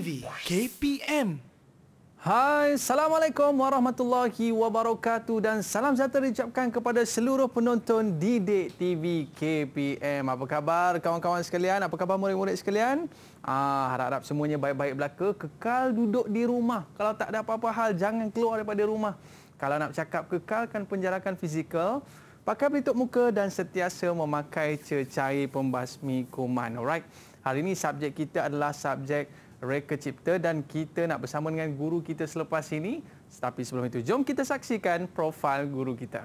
TV KPM. Hai, Assalamualaikum warahmatullahi wabarakatuh dan salam sejahtera diucapkan kepada seluruh penonton Didik TV KPM. Apa khabar kawan-kawan sekalian? Apa khabar murid-murid sekalian? Ah, harap-harap semuanya baik-baik belaka. Kekal duduk di rumah. Kalau tak ada apa-apa hal, jangan keluar daripada rumah. Kalau nak cakap kekalkan penjarakan fizikal, pakai pelitup muka dan setiasa memakai cecair pembasmi kuman. Alright. Hari ini subjek kita adalah subjek reka cipta dan kita nak bersama dengan guru kita selepas ini. Tapi sebelum itu, jom kita saksikan profil guru kita.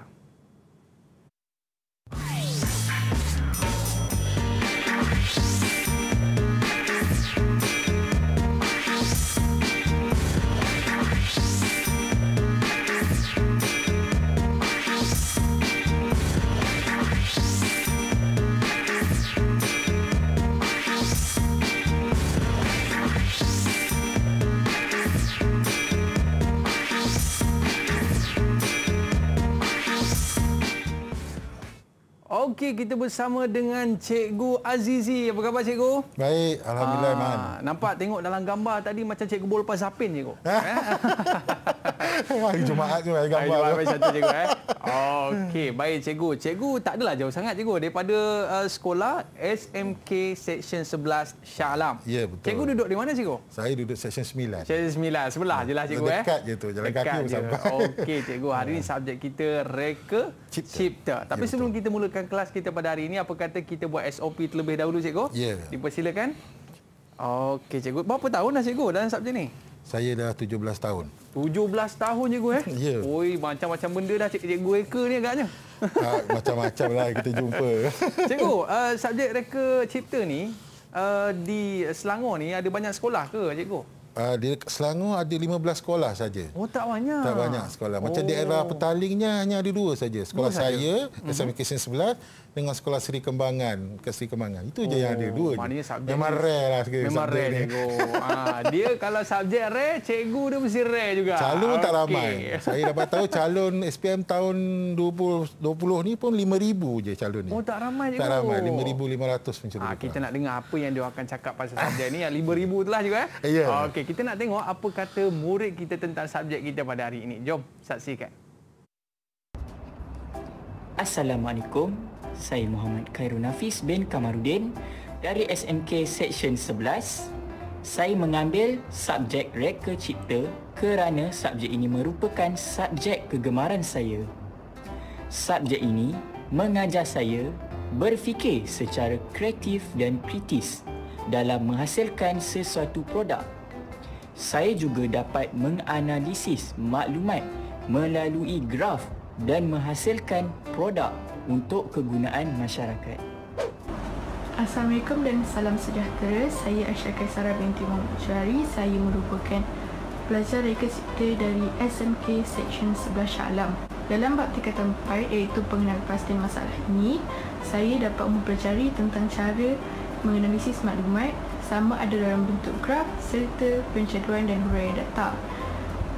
Okey, kita bersama dengan Cikgu Azizi. Apa khabar, Cikgu? Baik. Alhamdulillah, Aa, ah, Man. Nampak tengok dalam gambar tadi macam Cikgu Bol lepas zapin, Cikgu. hari Jumaat tu, hari gambar hari Jumaat tu. Cikgu, eh? Okey, baik, Cikgu. Cikgu tak adalah jauh sangat, Cikgu. Daripada uh, sekolah SMK Seksyen 11 Shah Alam. Ya, betul. Cikgu duduk di mana, Cikgu? Saya duduk Seksyen 9. Seksyen 9. Sebelah ya. je lah, ya, Cikgu. Eh. Dekat eh? je tu. Jalan kaki pun sampai. Okey, Cikgu. Hari ini ya. subjek kita reka cipta. cipta. Tapi ya, sebelum kita mulakan kelas kita pada hari ini. Apa kata kita buat SOP terlebih dahulu, cikgu? Ya. Yeah. Dipersilakan. Okey, cikgu. Berapa tahun dah, cikgu, dalam subjek ini? Saya dah 17 tahun. 17 tahun, cikgu, eh? Ya. Yeah. Oi, macam-macam benda dah cik cikgu reka ni agaknya. macam-macam lah kita jumpa. Cikgu, uh, subjek reka cipta ni, uh, di Selangor ni ada banyak sekolah ke, cikgu? uh, ah, di Selangor ada 15 sekolah saja. Oh tak banyak. Tak banyak sekolah. Macam oh. daerah petalingnya hanya ada dua saja. Sekolah dua saya, SMK 11, mm dengan sekolah Seri Kembangan ke Seri Kembangan. Itu oh, je yang ada oh, dua. Maknanya subjek. Memang rare lah sikit. Memang rare ni. ha, ah, dia kalau subjek rare, cikgu dia mesti rare juga. Calon okay. tak ramai. Saya dapat tahu calon SPM tahun 2020, 2020 ni pun 5,000 je calon ni. Oh tak ramai cikgu. Tak ramai. 5,500 macam ha, tu. Ah, kita nak dengar apa yang dia akan cakap pasal subjek ni. Yang 5,000 tu lah juga. Eh? Ya. Yeah. Okey, kita nak tengok apa kata murid kita tentang subjek kita pada hari ini. Jom saksikan. Assalamualaikum saya Muhammad Khairul Nafis bin Kamarudin dari SMK Section 11. Saya mengambil subjek reka cipta kerana subjek ini merupakan subjek kegemaran saya. Subjek ini mengajar saya berfikir secara kreatif dan kritis dalam menghasilkan sesuatu produk. Saya juga dapat menganalisis maklumat melalui graf dan menghasilkan produk untuk kegunaan masyarakat. Assalamualaikum dan salam sejahtera. Saya Aisyah Kaisara binti Muhammad Syari. Saya merupakan pelajar reka sipil dari SMK Seksyen 11 Shah Alam. Dalam bab tingkatan 4 iaitu pengenalan pasti masalah ini, saya dapat mempelajari tentang cara menganalisis maklumat sama ada dalam bentuk graf serta pencaduan dan huraian data.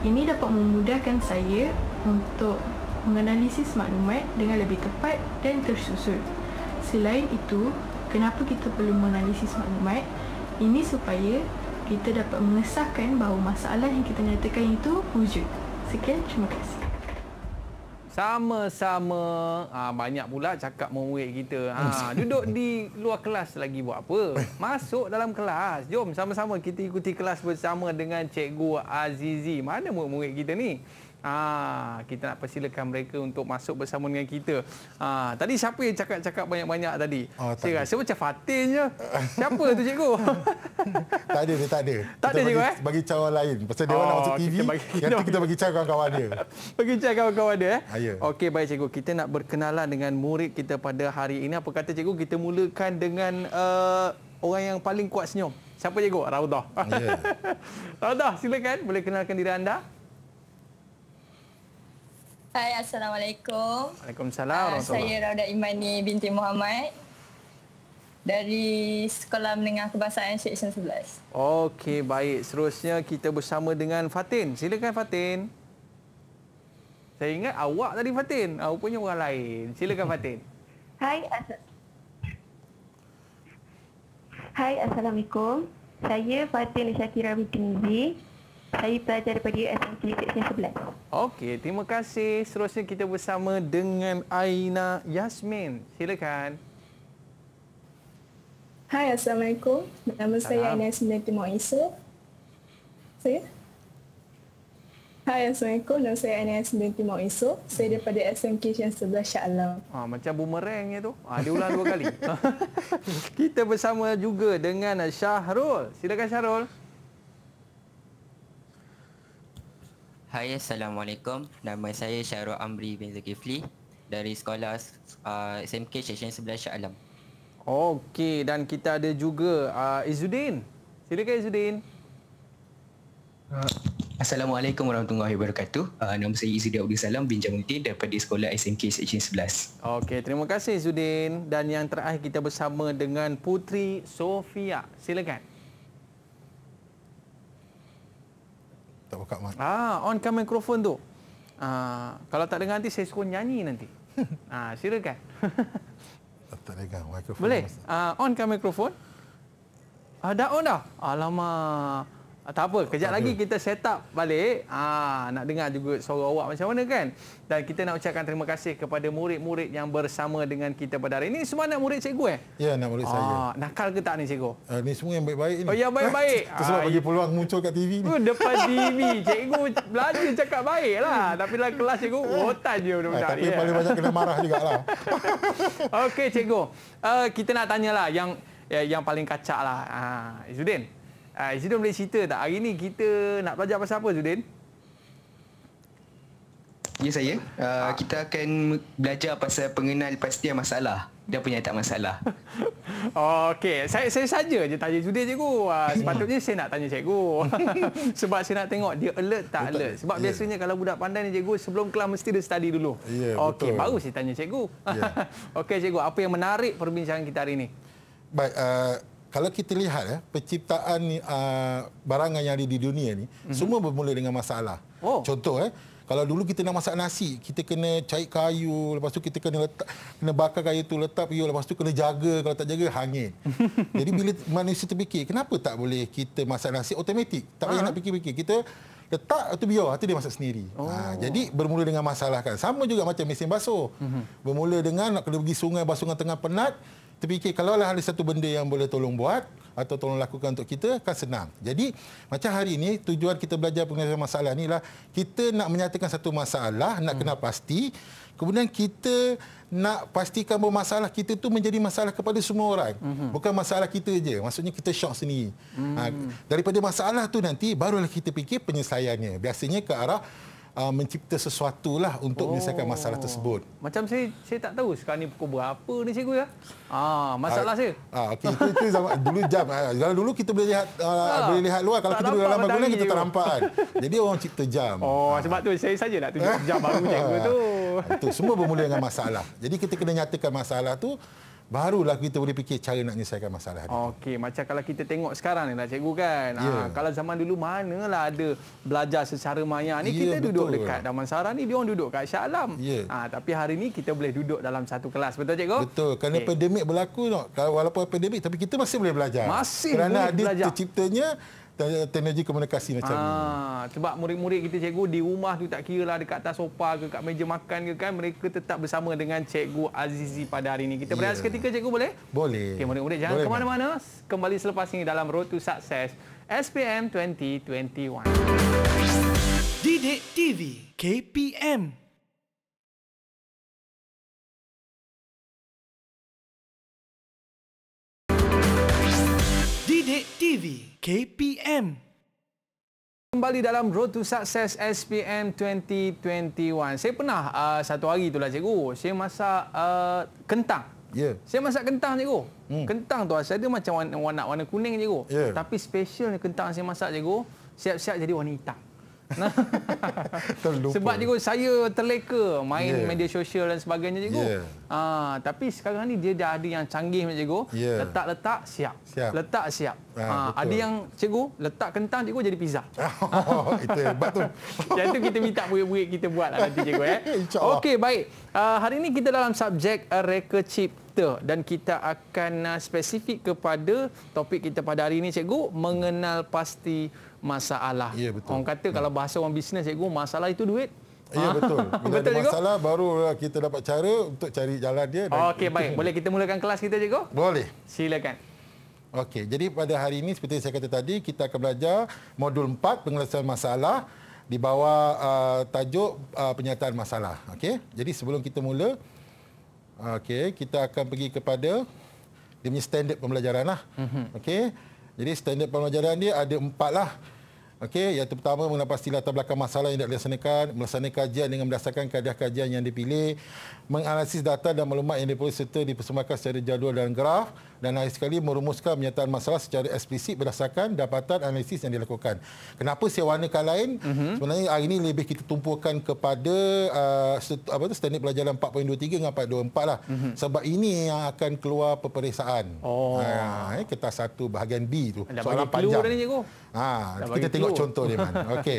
Ini dapat memudahkan saya untuk menganalisis maklumat dengan lebih tepat dan tersusun. Selain itu, kenapa kita perlu menganalisis maklumat? Ini supaya kita dapat mengesahkan bahawa masalah yang kita nyatakan itu wujud. Sekian, terima kasih. Sama-sama. Ha, banyak pula cakap murid kita. Ha, duduk di luar kelas lagi buat apa? Masuk dalam kelas. Jom sama-sama kita ikuti kelas bersama dengan Cikgu Azizi. Mana murid kita ni? Ah, kita nak persilakan mereka untuk masuk bersama dengan kita. Ah, tadi siapa yang cakap-cakap banyak-banyak tadi? Ah, saya rasa macam Fatin Siapa tu cikgu? tak ada, dia tak ada. Tak kita ada bagi, cikgu, eh? bagi cara lain. Pasal dia orang nak oh, masuk TV, kita bagi, kita nanti kita bagi cara kawan-kawan dia. bagi cara kawan-kawan dia. Eh? Ya. Okey, baik cikgu. Kita nak berkenalan dengan murid kita pada hari ini. Apa kata cikgu, kita mulakan dengan... Uh, orang yang paling kuat senyum. Siapa cikgu? Raudah. Yeah. Raudah, silakan. Boleh kenalkan diri anda. Hai, Assalamualaikum. Waalaikumsalam. Uh, saya Rauda Imani binti Muhammad dari Sekolah Menengah Kebangsaan Seksyen 11. Okey, baik. Seterusnya kita bersama dengan Fatin. Silakan Fatin. Saya ingat awak tadi Fatin. Uh, rupanya orang lain. Silakan Fatin. Hai, Assalamualaikum. Hai, Assalamualaikum. Saya Fatin Syakira binti Nizi saya pelajar daripada USMK Seksyen 11. Okey, terima kasih. Seterusnya kita bersama dengan Aina Yasmin. Silakan. Hai, Assalamualaikum. Nama Salam. saya Aina Yasmin Nanti Moisa. Saya? Hai, Assalamualaikum. Nama saya Aina Yasmin Nanti Moisa. Saya hmm. daripada SMK yang sebelah Shah Alam. Ha, macam bumerang itu. Ha, dia ah, ulang dua kali. kita bersama juga dengan Syahrul. Silakan Syahrul. Syahrul. Hai, Assalamualaikum. Nama saya Syarul Amri bin Zulkifli dari sekolah uh, SMK Seksyen 11 Shah Alam. Okey, dan kita ada juga uh, Izzuddin. Silakan Izzuddin. Uh, Assalamualaikum warahmatullahi wabarakatuh. Uh, nama saya Izzuddin Abdul Salam bin Jamuddin daripada sekolah SMK Seksyen 11. Okey, terima kasih Izzuddin. Dan yang terakhir kita bersama dengan Putri Sofia. Silakan. Silakan. Tak buka mic. Ah, on kan mikrofon tu. Ah, kalau tak dengar nanti saya suruh nyanyi nanti. ah, silakan. tak tak dengar mikrofon. Boleh. Ah, on kan mikrofon. Ada ah, on dah. Alamak. Ah, tak apa, kejap lagi kita set up balik. Ah, nak dengar juga suara awak macam mana kan? Dan kita nak ucapkan terima kasih kepada murid-murid yang bersama dengan kita pada hari ini. Semua nak murid cikgu eh? Ya, nak murid ah, saya. Nakal ke tak ni cikgu? Uh, ni semua yang baik-baik ni. Oh, yang baik-baik. Itu sebab bagi ah, peluang muncul kat TV ni. Oh, depan TV. Cikgu belajar cakap baik lah. Tapi dalam kelas cikgu, otan je eh, benar-benar. Tapi ya. paling banyak kena marah juga lah. Okey cikgu. Uh, kita nak tanyalah yang yang paling kacak lah. Ah, Izzuddin. Ha, ah, Zudin boleh cerita tak? Hari ni kita nak belajar pasal apa Zudin? Ya saya. Uh, ha. Kita akan belajar pasal pengenal pastian masalah dia punya tak masalah. Okey, saya saya saja je tanya Judi cikgu. Ah, sepatutnya saya nak tanya cikgu. Sebab saya nak tengok dia alert tak betul. alert. Sebab yeah. biasanya kalau budak pandai ni cikgu sebelum kelas mesti dia study dulu. Yeah, Okey, baru saya tanya cikgu. Yeah. Okey cikgu, apa yang menarik perbincangan kita hari ini? Baik, uh, kalau kita lihat ya penciptaan uh, barangan yang ada di dunia ni mm-hmm. semua bermula dengan masalah. Oh. Contoh eh kalau dulu kita nak masak nasi, kita kena cari kayu, lepas tu kita kena letak kena bakar kayu tu, letak kayu, lepas tu kena jaga kalau tak jaga hangin. Jadi bila manusia terfikir, kenapa tak boleh kita masak nasi otomatik? Tak payah uh-huh. nak fikir-fikir. Kita letak tu biar tu dia masak sendiri. Ah, oh. Ha, jadi bermula dengan masalah kan. Sama juga macam mesin basuh. Mhm. Uh-huh. Bermula dengan nak kena pergi sungai basuh dengan tengah penat, terfikir kalau ada satu benda yang boleh tolong buat atau tolong lakukan untuk kita kan senang. Jadi macam hari ini tujuan kita belajar penyelesaian masalah ni ialah kita nak menyatakan satu masalah, nak hmm. kena pasti. Kemudian kita nak pastikan bahawa masalah kita tu menjadi masalah kepada semua orang. Hmm. Bukan masalah kita je. Maksudnya kita syok sendiri. Ha, hmm. Ha, daripada masalah tu nanti barulah kita fikir penyelesaiannya. Biasanya ke arah uh, mencipta sesuatu lah untuk oh. menyelesaikan masalah tersebut. Macam saya saya tak tahu sekarang ni pukul berapa ni cikgu ya? Ah, masalah uh, saya. Ah, okay. itu, itu zaman dulu jam. Kalau ah, dulu kita boleh lihat uh, ah, boleh lihat luar kalau kita duduk dalam bangunan kita tak nampak kan. Jadi orang cipta jam. Oh, ah. sebab tu saya saja nak tunjuk jam baru cikgu tu. Itu semua bermula dengan masalah. Jadi kita kena nyatakan masalah tu barulah kita boleh fikir cara nak menyelesaikan masalah ni. Okey, macam kalau kita tengok sekarang ni lah cikgu kan. Yeah. Ha, ya. kalau zaman dulu manalah ada belajar secara maya ni yeah, kita betul. duduk dekat Damansara ni dia orang duduk kat Shah Alam. Yeah. Ya. Ha, tapi hari ni kita boleh duduk dalam satu kelas betul cikgu? Betul. Kerana okay. pandemik berlaku tok. Kalau walaupun pandemik tapi kita masih boleh belajar. Masih Kerana boleh belajar. Kerana ada terciptanya teknologi komunikasi macam ah, Sebab murid-murid kita cikgu di rumah tu tak kira lah dekat atas sofa ke dekat meja makan ke kan mereka tetap bersama dengan cikgu Azizi pada hari ini. Kita yeah. berehat ya. seketika cikgu boleh? Boleh. Okey murid-murid jangan boleh, ke mana-mana. Kembali selepas ini dalam Road to Success SPM 2021. Didik TV KPM TV. KPM. Kembali dalam Road to Success SPM 2021. Saya pernah uh, satu hari lah cikgu, saya masak uh, kentang. Yeah. Saya masak kentang cikgu. Hmm. Kentang tu saya ada macam warna, warna kuning cikgu. Yeah. Tapi specialnya kentang saya masak cikgu, siap-siap jadi warna hitam. Terlupa. Sebab cikgu saya terleka main yeah. media sosial dan sebagainya cikgu. Yeah. Ah, tapi sekarang ni dia dah ada yang canggih macam cikgu. Yeah. Letak-letak siap. siap. Letak siap. Ah, ah, ada yang cikgu letak kentang cikgu jadi pizza. Oh, itu hebat tu. Yang tu kita minta buih-buih kita buat lah nanti cikgu. Eh. Okey baik. Uh, hari ini kita dalam subjek reka chip dan kita akan ah, spesifik kepada topik kita pada hari ini cikgu mengenal pasti masalah. Ya, betul. Orang kata kalau bahasa orang bisnes cikgu, masalah itu duit. Ya ah, betul. Bila betul ada masalah cikgu? barulah uh, kita dapat cara untuk cari jalan dia. Okey baik. Boleh kita mulakan kelas kita cikgu? Boleh. Silakan. Okey. Jadi pada hari ini seperti saya kata tadi, kita akan belajar modul 4 penyelesaian masalah di bawah uh, tajuk uh, penyataan masalah. Okey. Jadi sebelum kita mula okey, kita akan pergi kepada dia punya standard pembelajaranlah. Mm Okey. Jadi standard pembelajaran dia ada empat lah. Okey, yang pertama mengenai latar belakang masalah yang dilaksanakan, melaksanakan kajian dengan berdasarkan kaedah kajian yang dipilih, menganalisis data dan maklumat yang diperoleh serta dipersembahkan secara jadual dan graf dan lain sekali merumuskan menyataan masalah secara eksplisit berdasarkan dapatan analisis yang dilakukan. Kenapa saya warnakan lain? Mm-hmm. Sebenarnya hari ini lebih kita tumpukan kepada uh, apa tu standard pelajaran 4.23 dengan 4.24 lah. Mm-hmm. Sebab ini yang akan keluar peperiksaan. Oh. Ha, eh, satu bahagian B tu. Dah soalan bagi panjang. Dah ni, cikgu. Ha, dah kita tengok clue. contoh ni mana. Okey.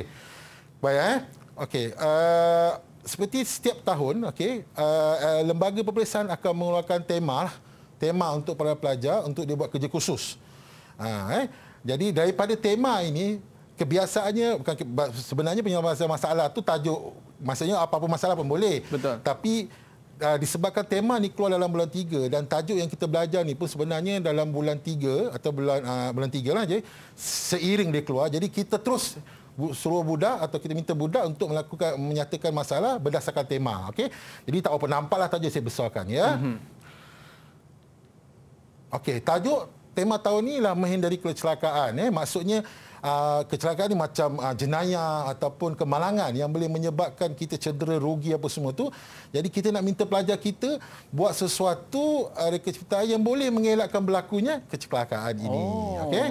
Baik eh. Okey. Uh, seperti setiap tahun, okey, uh, uh, lembaga peperiksaan akan mengeluarkan tema lah tema untuk para pelajar untuk dia buat kerja khusus. Ha, eh. Jadi daripada tema ini kebiasaannya bukan sebenarnya penyelesaian masalah tu tajuk maksudnya apa-apa masalah pun boleh. Betul. Tapi uh, disebabkan tema ni keluar dalam bulan tiga dan tajuk yang kita belajar ni pun sebenarnya dalam bulan tiga atau bulan uh, bulan 3 lah je seiring dia keluar. Jadi kita terus suruh budak atau kita minta budak untuk melakukan menyatakan masalah berdasarkan tema. Okey. Jadi tak apa nampaklah tajuk saya besarkan ya. Mm-hmm. Okey, tajuk tema tahun ni ialah menghindari kecelakaan. Eh. Maksudnya Uh, kecelakaan ni macam uh, jenayah ataupun kemalangan yang boleh menyebabkan kita cedera rugi apa semua tu jadi kita nak minta pelajar kita buat sesuatu ada ah, uh, yang boleh mengelakkan berlakunya kecelakaan ini oh. okey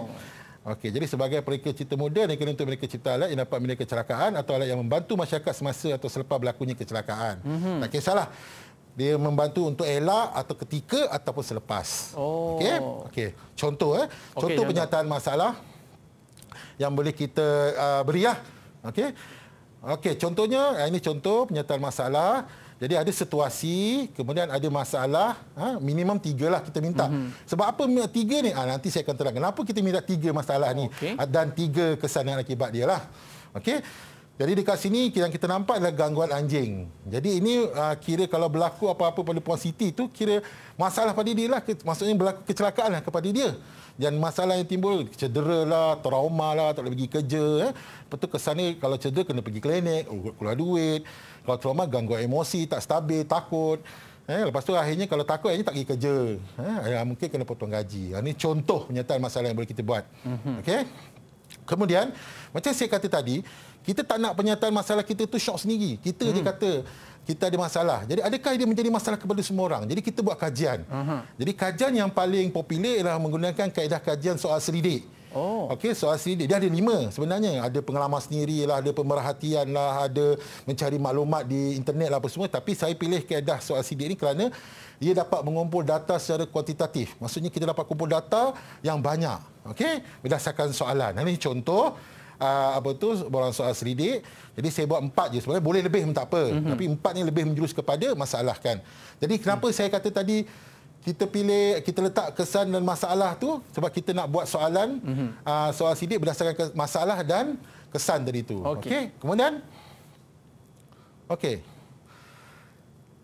okey jadi sebagai pereka cerita muda ni kena untuk mereka cerita alat yang dapat mengelakkan kecelakaan atau alat yang membantu masyarakat semasa atau selepas berlakunya kecelakaan mm-hmm. tak kisahlah dia membantu untuk elak atau ketika ataupun selepas. Oh. Okey. Okey. Contoh eh. Contoh okay, pernyataan jangan. masalah yang boleh kita uh, berilah. Okey. Okey, contohnya ah, ini contoh pernyataan masalah. Jadi ada situasi, kemudian ada masalah, ha, minimum tiga lah kita minta. Mm -hmm. Sebab apa tiga ni? Ha, nanti saya akan terangkan. Kenapa kita minta tiga masalah ni okay. Ah, dan tiga kesan yang akibat dia lah. Okey. Jadi dekat sini yang kita nampak adalah gangguan anjing. Jadi ini uh, kira kalau berlaku apa-apa pada Puan Siti itu kira masalah pada dia lah. Maksudnya berlaku kecelakaan lah kepada dia. Dan masalah yang timbul cedera lah, trauma lah, tak boleh pergi kerja. Eh. Lepas tu kesannya kalau cedera kena pergi klinik, keluar duit. Kalau trauma gangguan emosi, tak stabil, takut. Eh, lepas tu akhirnya kalau takut akhirnya tak pergi kerja. Eh, mungkin kena potong gaji. Ah, ini contoh penyataan masalah yang boleh kita buat. Mhm. Okay? Kemudian, macam saya kata tadi, kita tak nak penyataan masalah kita tu syok sendiri. Kita hmm. je kata kita ada masalah. Jadi adakah dia menjadi masalah kepada semua orang? Jadi kita buat kajian. Uh-huh. Jadi kajian yang paling popular ialah menggunakan kaedah kajian soal selidik. Oh. Okey, soal selidik. Dia ada lima sebenarnya. Ada pengalaman sendiri lah, ada pemerhatian lah, ada mencari maklumat di internet lah apa semua. Tapi saya pilih kaedah soal selidik ini kerana dia dapat mengumpul data secara kuantitatif. Maksudnya kita dapat kumpul data yang banyak. Okey, berdasarkan soalan. Ini contoh, uh, apa tu borang soal seridik. Jadi saya buat empat je sebenarnya. Boleh lebih pun tak apa. Mm-hmm. Tapi empat ni lebih menjurus kepada masalah kan. Jadi kenapa mm. saya kata tadi kita pilih kita letak kesan dan masalah tu sebab kita nak buat soalan mm-hmm. uh, soal sidik berdasarkan masalah dan kesan tadi tu. Okey. Okay. Kemudian Okey.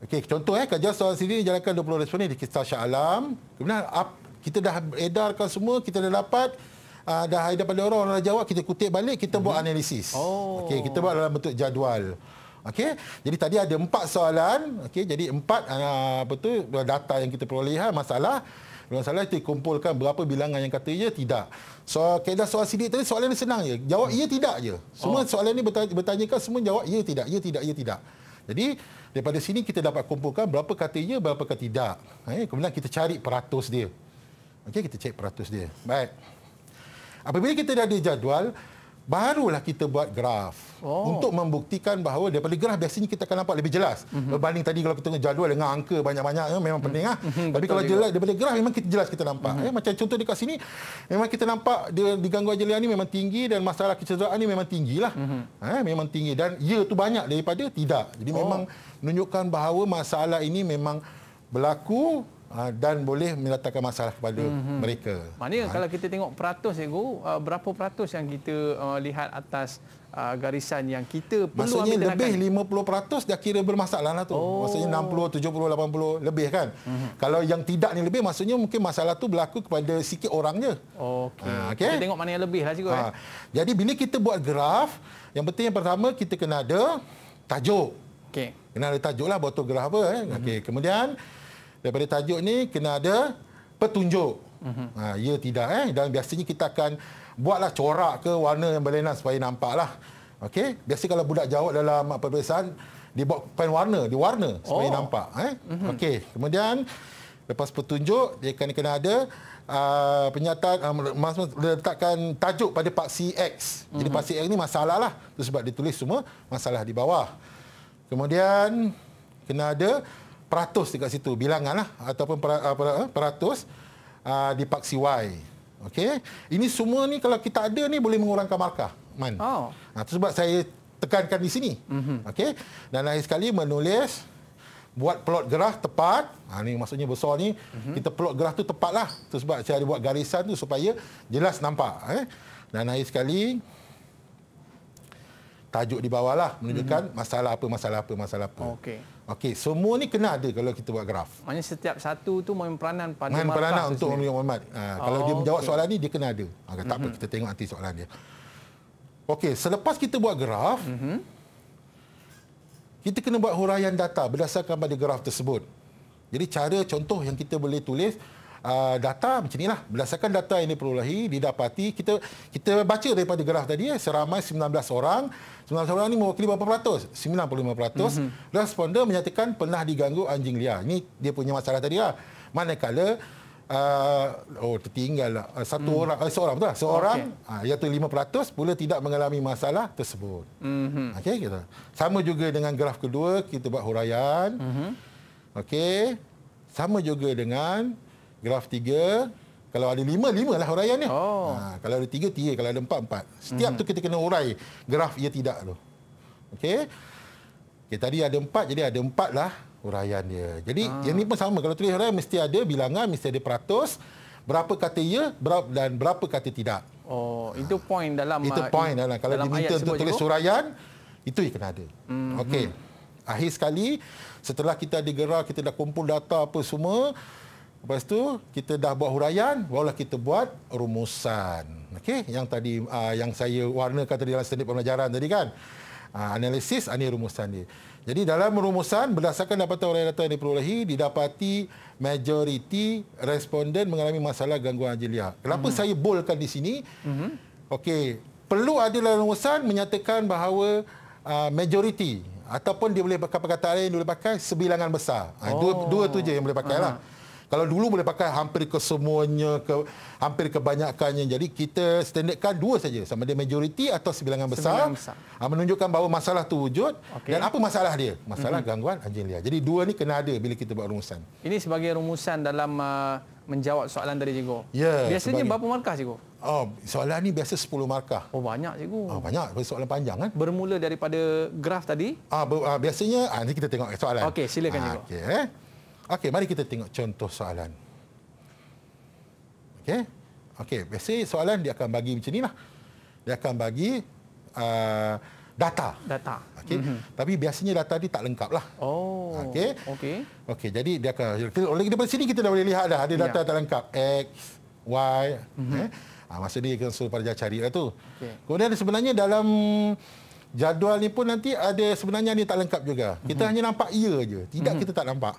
Okey, contoh eh kerja soal sidik dijalankan 20 responden di Kisah Syah Alam. Kemudian up, kita dah edarkan semua, kita dah dapat uh, dah ada pada orang orang jawab kita kutip balik kita mm-hmm. buat mhm. analisis. Oh. Okey, kita buat dalam bentuk jadual. Okey. Jadi tadi ada empat soalan, okey. Jadi empat uh, apa tu data yang kita peroleh ha, masalah masalah itu kumpulkan berapa bilangan yang kata ya tidak. So kaedah soal sidik tadi soalan ni senang je. Jawab hmm. ya tidak je. Semua oh. soalan ni bertanyakan semua jawab ya tidak, ya tidak, ya tidak. Jadi daripada sini kita dapat kumpulkan berapa kata ya, berapa kata tidak. Eh, kemudian kita cari peratus dia. Okey, kita cek peratus dia. Baik. Apabila kita dah ada jadual, barulah kita buat graf. Oh. Untuk membuktikan bahawa daripada graf biasanya kita akan nampak lebih jelas. Mm-hmm. Berbanding tadi kalau kita tengok jadual dengan angka banyak-banyak eh, memang mm-hmm. pening lah. Mm-hmm. Tapi kalau jelas daripada graf memang kita jelas kita nampak. Mm-hmm. Eh, macam contoh dekat sini memang kita nampak dia diganggu ajalian ni memang tinggi dan masalah kecederaan ni memang tinggilah. Mm-hmm. Eh, memang tinggi dan ya tu banyak daripada tidak. Jadi oh. memang menunjukkan bahawa masalah ini memang berlaku Ha, dan boleh menyatakan masalah kepada mm-hmm. mereka. Maknanya ha. kalau kita tengok peratus cikgu, eh, uh, berapa peratus yang kita uh, lihat atas uh, garisan yang kita perlu Maksudnya ambil lebih 50% dah kira bermasalah lah tu. Oh. Maksudnya 60, 70, 80 lebih kan. Mm-hmm. Kalau yang tidak ni lebih maksudnya mungkin masalah tu berlaku kepada sikit orang je. Okey. Ha, okay. Kita tengok mana yang lebih lah cikgu. Ha. Eh. Jadi bila kita buat graf, yang penting yang pertama kita kena ada tajuk. Okey. Kena ada tajuk lah botograf apa. Eh. Mm-hmm. Okey. Kemudian daripada tajuk ni kena ada petunjuk. Mm-hmm. Ha, ya tidak eh dan biasanya kita akan buatlah corak ke warna yang berlainan supaya nampaklah. Okey, biasa kalau budak jawab dalam perbincangan, dia buat pen warna, dia warna supaya oh. nampak eh. Mm-hmm. Okey, kemudian lepas petunjuk dia kena kena ada Uh, ah, penyataan uh, ah, mas- letakkan tajuk pada paksi X. Mm-hmm. Jadi mhm. paksi X ni masalah lah. Itu sebab ditulis semua masalah di bawah. Kemudian kena ada peratus dekat situ bilangan lah ataupun per, ah, per, eh, peratus uh, di paksi Y. Okey. Ini semua ni kalau kita ada ni boleh mengurangkan markah. Man. Oh. Nah, itu sebab saya tekankan di sini. Mm-hmm. Okey. Dan lain sekali menulis buat plot gerah tepat. Ha ni maksudnya besar ni mm-hmm. kita plot gerah tu tepatlah. Itu sebab saya ada buat garisan tu supaya jelas nampak eh. Dan lain sekali tajuk di bawah lah hmm. menunjukkan hmm masalah apa masalah apa masalah apa. Okey. Okey, semua ni kena ada kalau kita buat graf. Maksudnya setiap satu tu main peranan pada markah. Main peranan untuk Umi Muhammad. Ha, kalau dia oh, menjawab okay. soalan ni dia kena ada. Ha, tak mm-hmm. apa kita tengok nanti soalan dia. Okey, selepas kita buat graf, mm-hmm. kita kena buat huraian data berdasarkan pada graf tersebut. Jadi cara contoh yang kita boleh tulis uh, data macam inilah berdasarkan data yang diperolehi didapati kita kita baca daripada graf tadi eh, seramai 19 orang 19 orang ini mewakili berapa peratus? 95 mm-hmm. responden menyatakan pernah diganggu anjing liar ini dia punya masalah tadi lah manakala uh, oh tertinggal lah. Ah, satu mm. orang eh, seorang betul lah seorang okay. uh, iaitu 5 peratus pula tidak mengalami masalah tersebut mm-hmm. okay, kita. sama juga dengan graf kedua kita buat huraian mm-hmm. Okey. Sama juga dengan graf tiga, kalau ada lima lima lah huraian ni. Oh. Ha, kalau ada tiga tiga, kalau ada empat empat. Setiap mm-hmm. tu kita kena urai graf ia tidak tu. Okey. Okey tadi ada empat jadi ada empat lah huraian dia. Jadi ha. yang ni pun sama kalau tulis huraian mesti ada bilangan mesti ada peratus berapa kata ya berapa, dan berapa kata tidak. Oh, itu ha. point dalam Itu ah, point dalam kalau dalam diminta untuk tulis huraian itu yang kena ada. Mm-hmm. Okey. Hmm. Akhir sekali setelah kita ada gerak kita dah kumpul data apa semua Lepas tu kita dah buat huraian, barulah kita buat rumusan. Okey, yang tadi uh, yang saya warnakan tadi dalam standard pembelajaran tadi kan. Uh, analisis ini ah, rumusan dia. Jadi dalam rumusan berdasarkan dapatan oleh data yang diperolehi didapati majoriti responden mengalami masalah gangguan ajilia. Kenapa hmm. saya bolkan di sini? Hmm. Okey, perlu ada dalam rumusan menyatakan bahawa uh, majoriti ataupun dia boleh pakai perkataan lain, dia boleh pakai sebilangan besar. Oh. Dua, dua tu je yang boleh pakai uh-huh. lah. Kalau dulu boleh pakai hampir ke semuanya, ke, hampir kebanyakannya. Jadi kita standardkan dua saja, sama dia majoriti atau sebilangan besar, sebilangan besar. Ah, menunjukkan bahawa masalah itu wujud. Okay. Dan apa masalah dia? Masalah mm-hmm. gangguan anjing liar. Jadi dua ni kena ada bila kita buat rumusan. Ini sebagai rumusan dalam uh, menjawab soalan dari cikgu. Yeah, Biasanya sebagai... berapa markah cikgu? Oh, soalan ni biasa 10 markah. Oh banyak cikgu. Oh banyak, soalan panjang kan. Bermula daripada graf tadi. Ah ber, ah, biasanya ah ni kita tengok soalan. Okey, silakan ah, cikgu. Okey eh. Okey, mari kita tengok contoh soalan. Okey. Okey, biasanya soalan dia akan bagi macam inilah. Dia akan bagi uh, data. Data. Okey. Mm-hmm. Tapi biasanya data dia tak lengkap lah. Oh. Okey. Okey. Okey, jadi dia akan oleh daripada sini kita dah boleh lihat dah ada data yeah. tak lengkap. X, Y, mm-hmm. eh. Ha, masa ni kena suruh pada cari lah tu. Okay. Kemudian sebenarnya dalam jadual ni pun nanti ada sebenarnya ni tak lengkap juga. Kita mm-hmm. hanya nampak ya je. Tidak mm-hmm. kita tak nampak.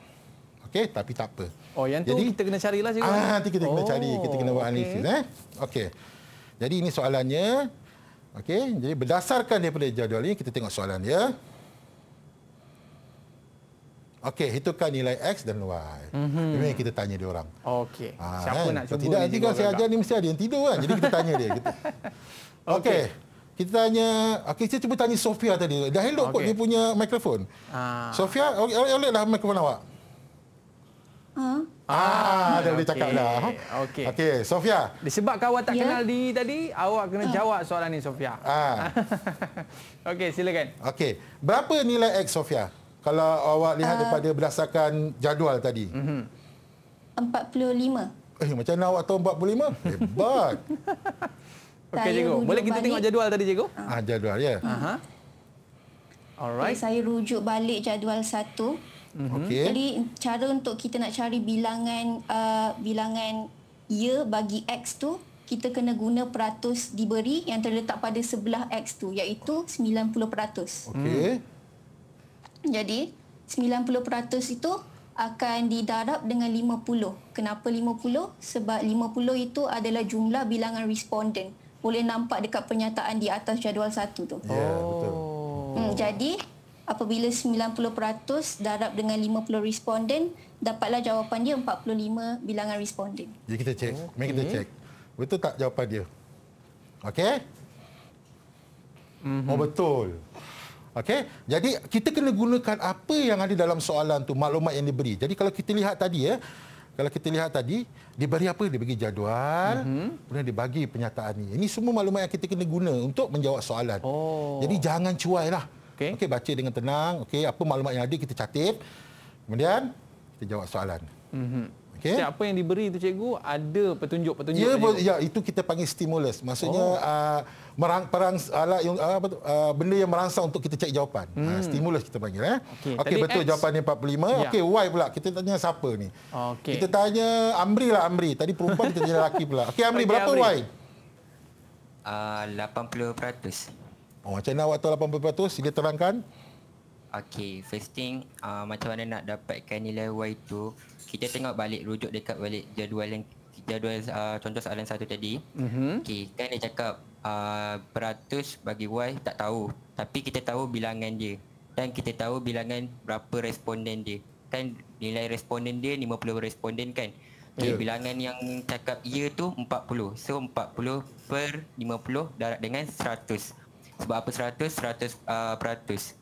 Okey, tapi tak apa. Oh, yang Jadi, tu kita kena carilah juga. Ah, nanti kita kena cari, kita kena buat oh, analisis okay. eh. Okey. Jadi ini soalannya. Okey, jadi berdasarkan daripada jadual ini kita tengok soalan dia. Okey, hitungkan nilai x dan y. Mm -hmm. Ini kita tanya dia orang. Okey. Ah, Siapa kan? nak cuba? Kalau tidak nanti kalau saya ajar ni mesti ada yang tidur kan. Jadi kita tanya dia kita. Okey. Okay. Kita tanya, okey saya cuba tanya Sofia tadi. Dah elok okay. kot dia punya mikrofon. Ah. Sofia, okay, oleh lah mikrofon awak. Ah, ah, dah boleh cakap dah. Okey. Okey, Sofia. Disebabkan awak tak yeah. kenal diri tadi, awak kena uh. jawab soalan ni Sofia. Ah. Okey, silakan. Okey. Berapa nilai X Sofia? Kalau awak lihat uh. daripada berdasarkan jadual tadi. Mhm. Uh -huh. 45. Eh, macam mana awak tahu 45? Hebat. Okey, cikgu. Boleh kita balik. tengok jadual tadi, cikgu? Ah, jadual ya. Yeah. Uh -huh. Alright. Okay, saya rujuk balik jadual 1. Mm-hmm. Okay. Jadi cara untuk kita nak cari bilangan uh, bilangan ya bagi x tu kita kena guna peratus diberi yang terletak pada sebelah x tu iaitu 90%. Okey. Hmm. Jadi 90% itu akan didarab dengan 50. Kenapa 50? Sebab 50 itu adalah jumlah bilangan responden. Boleh nampak dekat pernyataan di atas jadual satu tu. Ya, yeah, betul. Hmm, jadi apabila 90% darab dengan 50 responden dapatlah jawapan dia 45 bilangan responden. Jadi kita cek, okay. Hmm, mari kita cek. Betul tak jawapan dia? Okey? Mm-hmm. Oh betul. Okey. Jadi kita kena gunakan apa yang ada dalam soalan tu, maklumat yang diberi. Jadi kalau kita lihat tadi ya, kalau kita lihat tadi, dia bagi apa? Dia bagi jadual, mm-hmm. kemudian dia bagi pernyataan ini. Ini semua maklumat yang kita kena guna untuk menjawab soalan. Oh. Jadi jangan cuai lah. Okey. Okey baca dengan tenang. Okey apa maklumat yang ada kita catat. Kemudian kita jawab soalan. Mhm. Okey. Setiap apa yang diberi tu cikgu ada petunjuk-petunjuk. Ya, ya itu kita panggil stimulus. Maksudnya oh. uh, merang perang ala yang ah, apa tu uh, benda yang merangsang untuk kita cek jawapan hmm. ha, stimulus kita panggil eh okey okay, betul X. jawapan dia 45 ya. okey y pula kita tanya siapa ni okay. kita tanya amri lah amri tadi perempuan kita tanya lelaki pula okey amri okay, berapa amri. y uh, Oh, macam mana awak tahu 80%? Sila terangkan. Okay, first thing, uh, macam mana nak dapatkan nilai Y tu, kita tengok balik, rujuk dekat balik jadual yang jadual uh, contoh soalan satu tadi. Mm-hmm. Okay, kan dia cakap uh, beratus bagi Y tak tahu. Tapi kita tahu bilangan dia. Dan kita tahu bilangan berapa responden dia. Kan nilai responden dia 50 responden kan. Okay, yeah. bilangan yang cakap ya tu 40. So 40 per 50 darat dengan 100. Sebab apa Seratus, 100 uh, peratus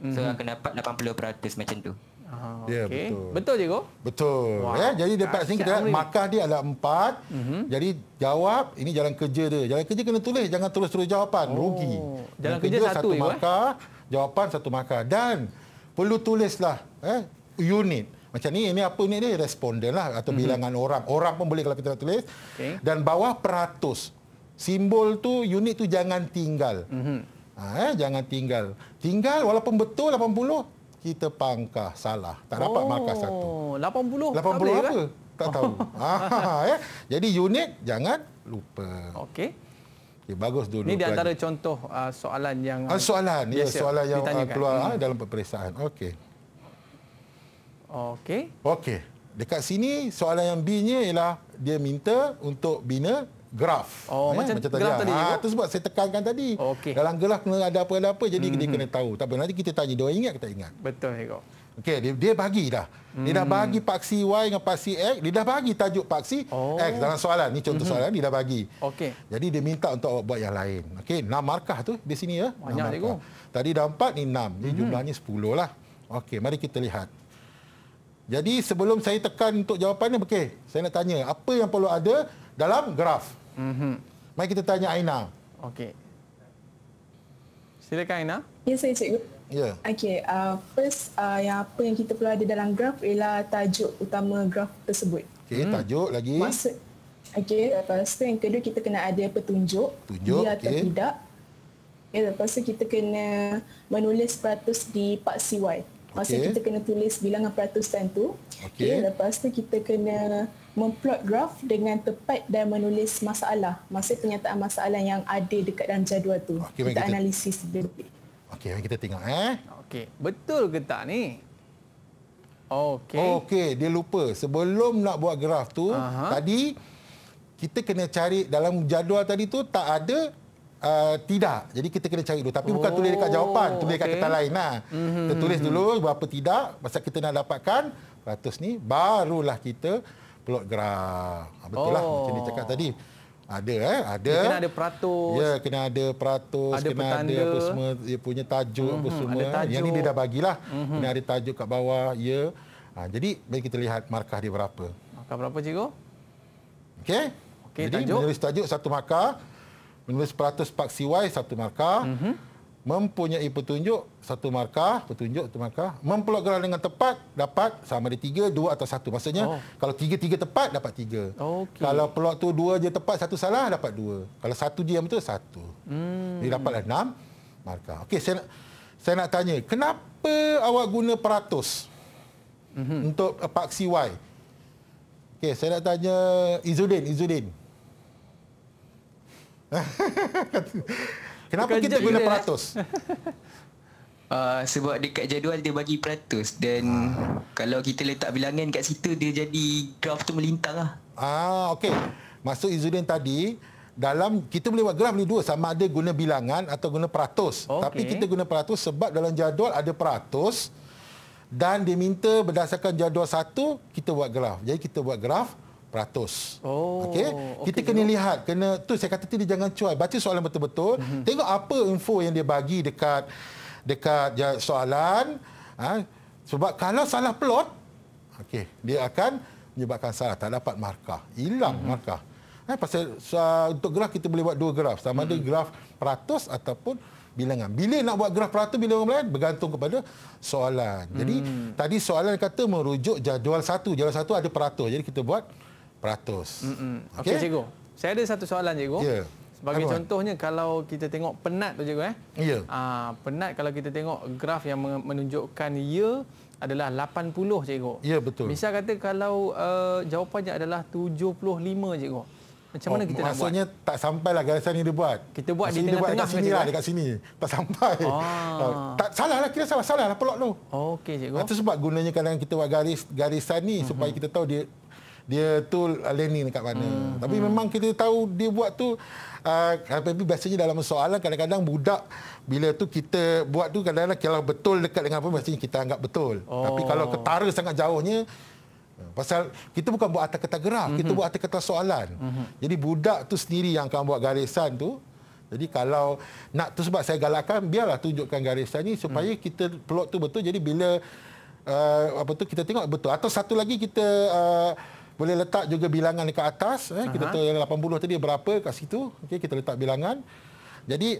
uh, So mm-hmm. akan dapat 80 peratus Macam tu Oh, ah, yeah, okay. betul. betul je Betul. Wow. Eh, jadi dekat sini kita markah dia eh. ada empat. Mm-hmm. Jadi jawab ini jalan kerja dia. Jalan kerja kena tulis jangan terus terus jawapan oh. rugi. Jalan, jalan kerja, kerja satu, satu eh? markah, eh? jawapan satu markah dan perlu tulislah eh unit. Macam ni ini apa ni ni responden lah atau mm-hmm. bilangan orang. Orang pun boleh kalau kita nak tulis. Okay. Dan bawah peratus simbol tu unit tu jangan tinggal. Mm-hmm. Ha, eh, jangan tinggal. Tinggal walaupun betul 80 kita pangkah salah. Tak dapat oh, markah satu. 80. 80 apa? Kan? Tak tahu. ha, eh. Jadi unit jangan lupa. Okey. Okay, bagus dulu. Ini di antara pelajar. contoh uh, soalan yang uh, soalan, ya, soalan yang uh, keluar hmm. dalam peperiksaan. Okey. Okey. Okey. Dekat sini soalan yang B-nya ialah dia minta untuk bina graf. Oh, eh, macam, macam graf tadi. Ah, itu ya? sebab saya tekankan tadi. Oh, okay. Dalam graf kena ada apa ada apa jadi mm-hmm. dia kena tahu. Tapi nanti kita tanya dia ingat ke tak ingat. Betul Hero. Okey, dia, dia bagi dah. Mm. Dia dah mm. bagi paksi Y dengan paksi X, dia dah bagi tajuk paksi oh. X dalam soalan. Ni contoh mm-hmm. soalan mm-hmm. dia dah bagi. Okey. Jadi dia minta untuk awak buat yang lain. Okey, enam markah tu di sini ya. Banyak Hero. Tadi dah empat ni enam. Jadi mm-hmm. jumlahnya sepuluh lah. Okey, mari kita lihat. Jadi sebelum saya tekan untuk jawapannya, okey, saya nak tanya, apa yang perlu ada dalam graf. Mm-hmm. Mari kita tanya Aina. Okey. Silakan Aina. Ya, saya cikgu. Ya. Yeah. Okey, uh, first uh, yang apa yang kita perlu ada dalam graf ialah tajuk utama graf tersebut. Okey, mm. tajuk lagi. Okey, lepas tu yang kedua kita kena ada petunjuk. Petunjuk, ya okay. atau tidak. Ya, lepas tu kita kena menulis peratus di part CY. Maksudnya okay. kita kena tulis bilangan peratusan tu. Okey. Okay, ya, lepas tu kita kena memplot graf dengan tepat dan menulis masalah, masa penyataan masalah yang ada dekat dalam jadual tu. Okay, kita, kita analisis lebih. Okey, kita tengok eh. Okey, betul ke tak ni? Okey. Okey, dia lupa sebelum nak buat graf tu Aha. tadi kita kena cari dalam jadual tadi tu tak ada uh, tidak. Jadi kita kena cari dulu tapi oh, bukan tulis dekat jawapan, tulis okay. dekat oh, kertas lainlah. Mm-hmm. Kita hmm, tulis hmm, hmm. dulu berapa tidak, masa kita nak dapatkan 100 ni barulah kita plot geram. Ah, betul oh. lah macam dia cakap oh. tadi. Ada eh, ada. Dia kena ada peratus. Ya, kena ada peratus. Ada kena petanda. Ada apa semua, dia punya tajuk mm-hmm, apa mhm, semua. Ada tajuk. Yang ni dia dah bagilah. Mm-hmm. Kena ada tajuk kat bawah, ya. Ha, jadi, mari kita lihat markah dia berapa. Markah berapa, cikgu? Okey. Okay, jadi, tajuk. menulis tajuk satu markah. Menulis peratus paksi Y satu markah. Mm-hmm mempunyai petunjuk satu markah petunjuk satu markah memplotkan dengan tepat dapat sama ada tiga dua atau satu maksudnya oh. kalau tiga tiga tepat dapat tiga okay. kalau plot tu dua je tepat satu salah dapat dua kalau satu je yang betul satu hmm. jadi dapatlah enam markah okey saya nak, saya nak tanya kenapa awak guna peratus mm-hmm. untuk eh, paksi Y okey saya nak tanya Izudin Izudin Kenapa Bukan kita guna peratus? Uh, sebab dekat jadual dia bagi peratus dan kalau kita letak bilangan kat situ dia jadi graf tu melintang lah. Ah, okey, masuk Izudin tadi, dalam kita boleh buat graf ni dua sama ada guna bilangan atau guna peratus. Okay. Tapi kita guna peratus sebab dalam jadual ada peratus dan diminta berdasarkan jadual satu, kita buat graf. Jadi kita buat graf peratus. Oh, okey. Kita okay. kena lihat kena tu saya kata tadi jangan cuai. Baca soalan betul-betul, mm-hmm. tengok apa info yang dia bagi dekat dekat soalan. Ha? Sebab kalau salah plot, okey, dia akan menyebabkan salah, tak dapat markah. Hilang mm-hmm. markah. Ha? pasal uh, untuk graf kita boleh buat dua graf, sama mm-hmm. ada mhm. graf peratus ataupun bilangan. Bila nak buat graf peratus bila orang lain bergantung kepada soalan. Jadi mm. tadi soalan kata merujuk jadual satu. Jadual satu ada peratus. Jadi kita buat peratus. Mm-hmm. Okey okay, cikgu. Saya ada satu soalan cikgu. Ya. Yeah. Sebagai Aduan. contohnya kalau kita tengok penat tu cikgu eh. Ya. Yeah. Uh, penat kalau kita tengok graf yang menunjukkan ya adalah 80 cikgu. Ya betul. Misal kata kalau uh, jawapannya adalah 75 cikgu. Macam mana oh, kita nak buat? Maksudnya tak sampai lah garisan ni dia buat. Kita buat maksudnya di tengah-tengah dekat sini lah, eh? dekat sini. Tak sampai. Oh. tak salah lah, kira salah. Salah lah pelok tu. Okey, cikgu. Itu sebab gunanya kadang-kadang kita buat garis garisan ni mm-hmm. supaya kita tahu dia dia tu Lenin dekat mana. Hmm. Tapi hmm. memang kita tahu dia buat tu uh, ah, tapi biasanya dalam soalan kadang-kadang budak bila tu kita buat tu kadang-kadang kalau betul dekat dengan apa mestinya kita anggap betul. Oh. Tapi kalau oh. ketara sangat jauhnya eh, pasal kita bukan buat atas kata gerak, mm-hmm. kita hmm. buat atas kata soalan. Mm-hmm. Jadi budak tu sendiri yang akan buat garisan tu. Jadi kalau nak tu sebab saya galakkan biarlah tunjukkan garisan ni supaya mm. kita plot tu betul. Jadi bila uh, apa tu kita tengok betul atau satu lagi kita uh, boleh letak juga bilangan dekat atas eh. kita tahu yang 80 tadi berapa kat situ okey kita letak bilangan jadi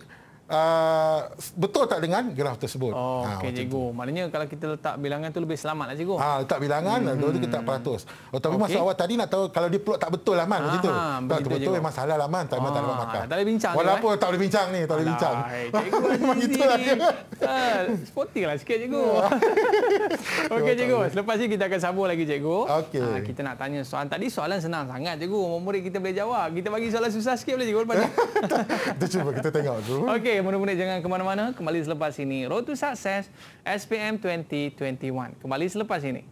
uh, betul tak dengan graf tersebut. Oh, ha, ah, okay, cikgu. Itu. Maknanya kalau kita letak bilangan tu lebih selamatlah lah, cikgu. Ha, letak bilangan, hmm. lalu kita tak peratus. Oh, tapi okay. masa awal tadi nak tahu kalau dia plot tak betul lah, Man. Aha, macam tu. Tak betul, betul memang salah lah, Man. Tak, ah, tak dapat makan. Tak boleh bincang. Eh. Walaupun tak boleh bincang ni. Tak boleh bincang. Cikgu, itu lah dia. Sporting lah sikit, cikgu. Okey, cikgu. Selepas ni kita akan sambung lagi, cikgu. Okey. kita nak tanya soalan. Tadi soalan senang sangat, cikgu. Murid kita boleh jawab. Kita bagi soalan susah sikit boleh, cikgu. Kita cuba, kita tengok dulu. Okey, Okey, mudah-mudahan jangan ke mana-mana. Kembali selepas ini, Road to Success SPM 2021. Kembali selepas ini.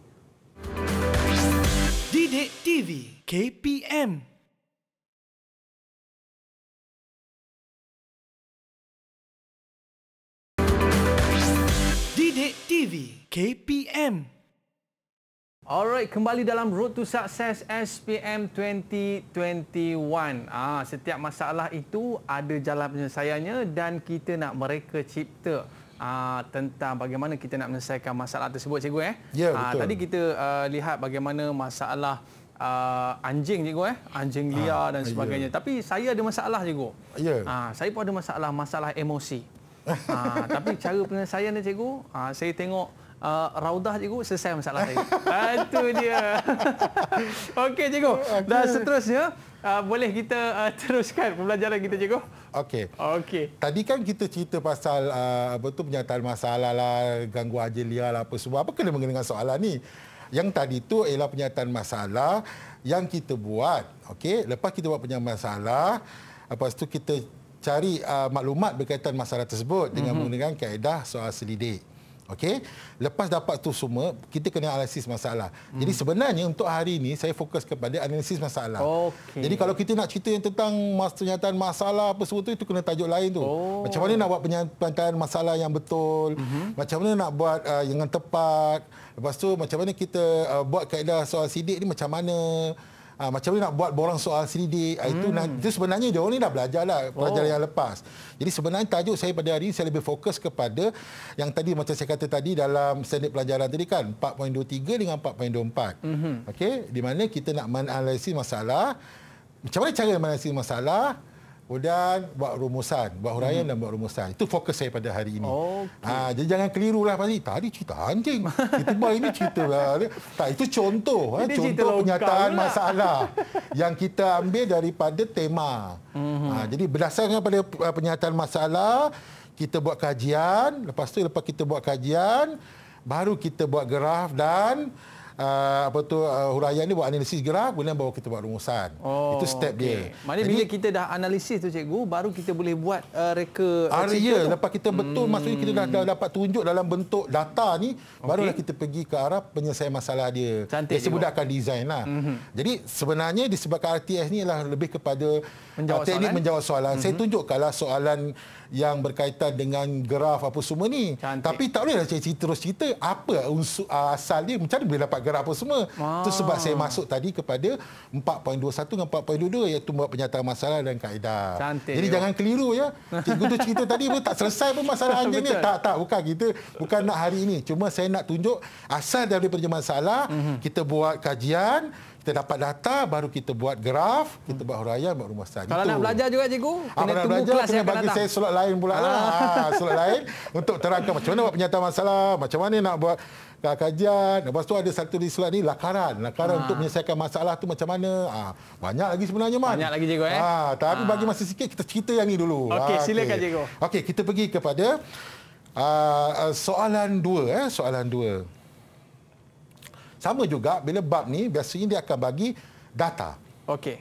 Didik TV KPM Didik TV KPM Alright, kembali dalam Road to Success SPM 2021. Ah, setiap masalah itu ada jalan penyelesaiannya dan kita nak mereka cipta ah, tentang bagaimana kita nak menyelesaikan masalah tersebut, cikgu eh. Ya, yeah, ah, tadi kita uh, lihat bagaimana masalah uh, anjing cikgu eh, anjing ah, liar ah, dan ya. sebagainya. Yeah. Tapi saya ada masalah cikgu. Ya. Yeah. Ah, saya pun ada masalah, masalah emosi. ah, tapi cara penyelesaiannya cikgu, ah, saya tengok Uh, raudah cikgu selesai masalah saya. Ah, itu dia. Okey cikgu. Dan seterusnya uh, boleh kita uh, teruskan pembelajaran kita cikgu. Okey. Okey. Tadi kan kita cerita pasal uh, apa tu penyataan masalah lah, gangguan ajelia lah apa semua. Apa kena mengenai soalan ni? Yang tadi tu ialah penyataan masalah yang kita buat. Okey, lepas kita buat penyataan masalah, lepas tu kita cari uh, maklumat berkaitan masalah tersebut dengan mm-hmm. menggunakan kaedah soal selidik. Okey. Lepas dapat tu semua, kita kena analisis masalah. Hmm. Jadi sebenarnya untuk hari ini saya fokus kepada analisis masalah. Okay. Jadi kalau kita nak cerita yang tentang pernyataan masalah apa semua tu itu kena tajuk lain tu. Oh. Macam mana nak buat penyataan masalah yang betul? Mm-hmm. Macam mana nak buat uh, dengan tepat? Lepas tu macam mana kita uh, buat kaedah soal sidik ni macam mana? Ah, macam mana nak buat borang soal selidik. Ah, hmm. Itu, itu sebenarnya dia orang ni dah belajar lah. Oh. Pelajaran oh. yang lepas. Jadi sebenarnya tajuk saya pada hari ini, saya lebih fokus kepada yang tadi macam saya kata tadi dalam standard pelajaran tadi kan. 4.23 dengan 4.24. Mm-hmm. Okay? Di mana kita nak menganalisis masalah. Macam mana cara menganalisis masalah. Kemudian buat rumusan, buat huraian hmm dan buat rumusan. Itu fokus saya pada hari ini. Okay. Ha, ah, jadi jangan keliru lah pasti. Tadi cerita anjing. Kita buat ini cerita. Lah. tak, itu contoh. Ah, ini contoh penyataan lah. masalah yang kita ambil daripada tema. hmm Ha, jadi berdasarkan pada penyataan masalah, kita buat kajian. Lepas tu lepas kita buat kajian, baru kita buat graf dan uh, apa tu uh, ah, huraian ni buat analisis gerak, boleh bawa kita buat rumusan. Oh, itu step okay. dia. Maknanya Jadi, bila kita dah analisis tu cikgu baru kita boleh buat uh, reka area ya, tu. lepas kita betul hmm. maksudnya kita dah, dah dapat tunjuk dalam bentuk data ni barulah kita pergi ke arah penyelesaian masalah dia. Cantik dia akan design lah. Mm-hmm. Jadi sebenarnya disebabkan RTS ni ialah lebih kepada menjawab teknik soalan. menjawab soalan. Mm-hmm. Saya mhm. tunjukkanlah soalan yang berkaitan dengan graf apa semua ni. Cantik. Tapi tak bolehlah saya cerita terus cerita apa unsur ah, asal dia macam mana boleh dapat graf apa semua. Itu sebab saya masuk tadi kepada 4.21 dengan 4.22 iaitu buat penyataan masalah dan kaedah. Cantik, Jadi yuk. jangan keliru ya. Cikgu tu cerita tadi pun tak selesai pun masalah anjing ni. Tak tak bukan kita bukan nak hari ini. Cuma saya nak tunjuk asal daripada masalah mm-hmm. kita buat kajian kita dapat data baru kita buat graf, kita buat huraian, buat rumah sahaja. Kalau Itu. nak belajar juga cikgu, ah, kena ha, tunggu nak belajar, kelas kena yang bagi akan datang. saya slot lain pula. Ah Ha, slot lain untuk terangkan macam mana buat penyataan masalah, macam mana nak buat ah, kajian. Lepas tu ada satu di slot ni lakaran. Lakaran ha. untuk menyelesaikan masalah tu macam mana? Ah, ha, banyak lagi sebenarnya man. Banyak lagi cikgu eh. Ah, ha, tapi ha. bagi masa sikit kita cerita yang ni dulu. Okey, ha, silakan okay. cikgu. Okey, kita pergi kepada uh, uh, soalan dua eh, soalan dua. Sama juga bila bab ni biasanya dia akan bagi data. Okey.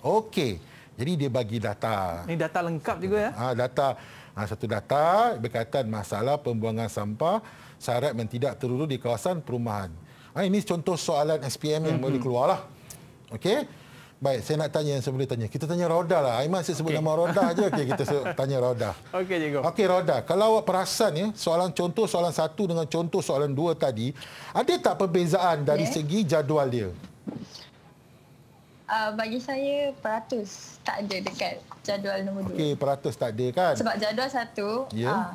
Okey. Jadi dia bagi data. Ini data lengkap satu, juga ya. Ah data Ah satu data berkaitan masalah pembuangan sampah syarat yang tidak terurus di kawasan perumahan. Ah ini contoh soalan SPM yang mm-hmm. boleh keluarlah. Okey. Baik, saya nak tanya yang saya boleh tanya. Kita tanya Roda lah. Aiman saya sebut okay. nama Roda aje. Okey, kita tanya Roda. Okey, cikgu. Okey, Roda. Kalau awak perasan ya, soalan contoh soalan satu dengan contoh soalan dua tadi, ada tak perbezaan dari segi jadual dia? Uh, bagi saya peratus tak ada dekat jadual nombor okay, dua. Okey, peratus tak ada kan? Sebab jadual satu, yeah. Ya. uh,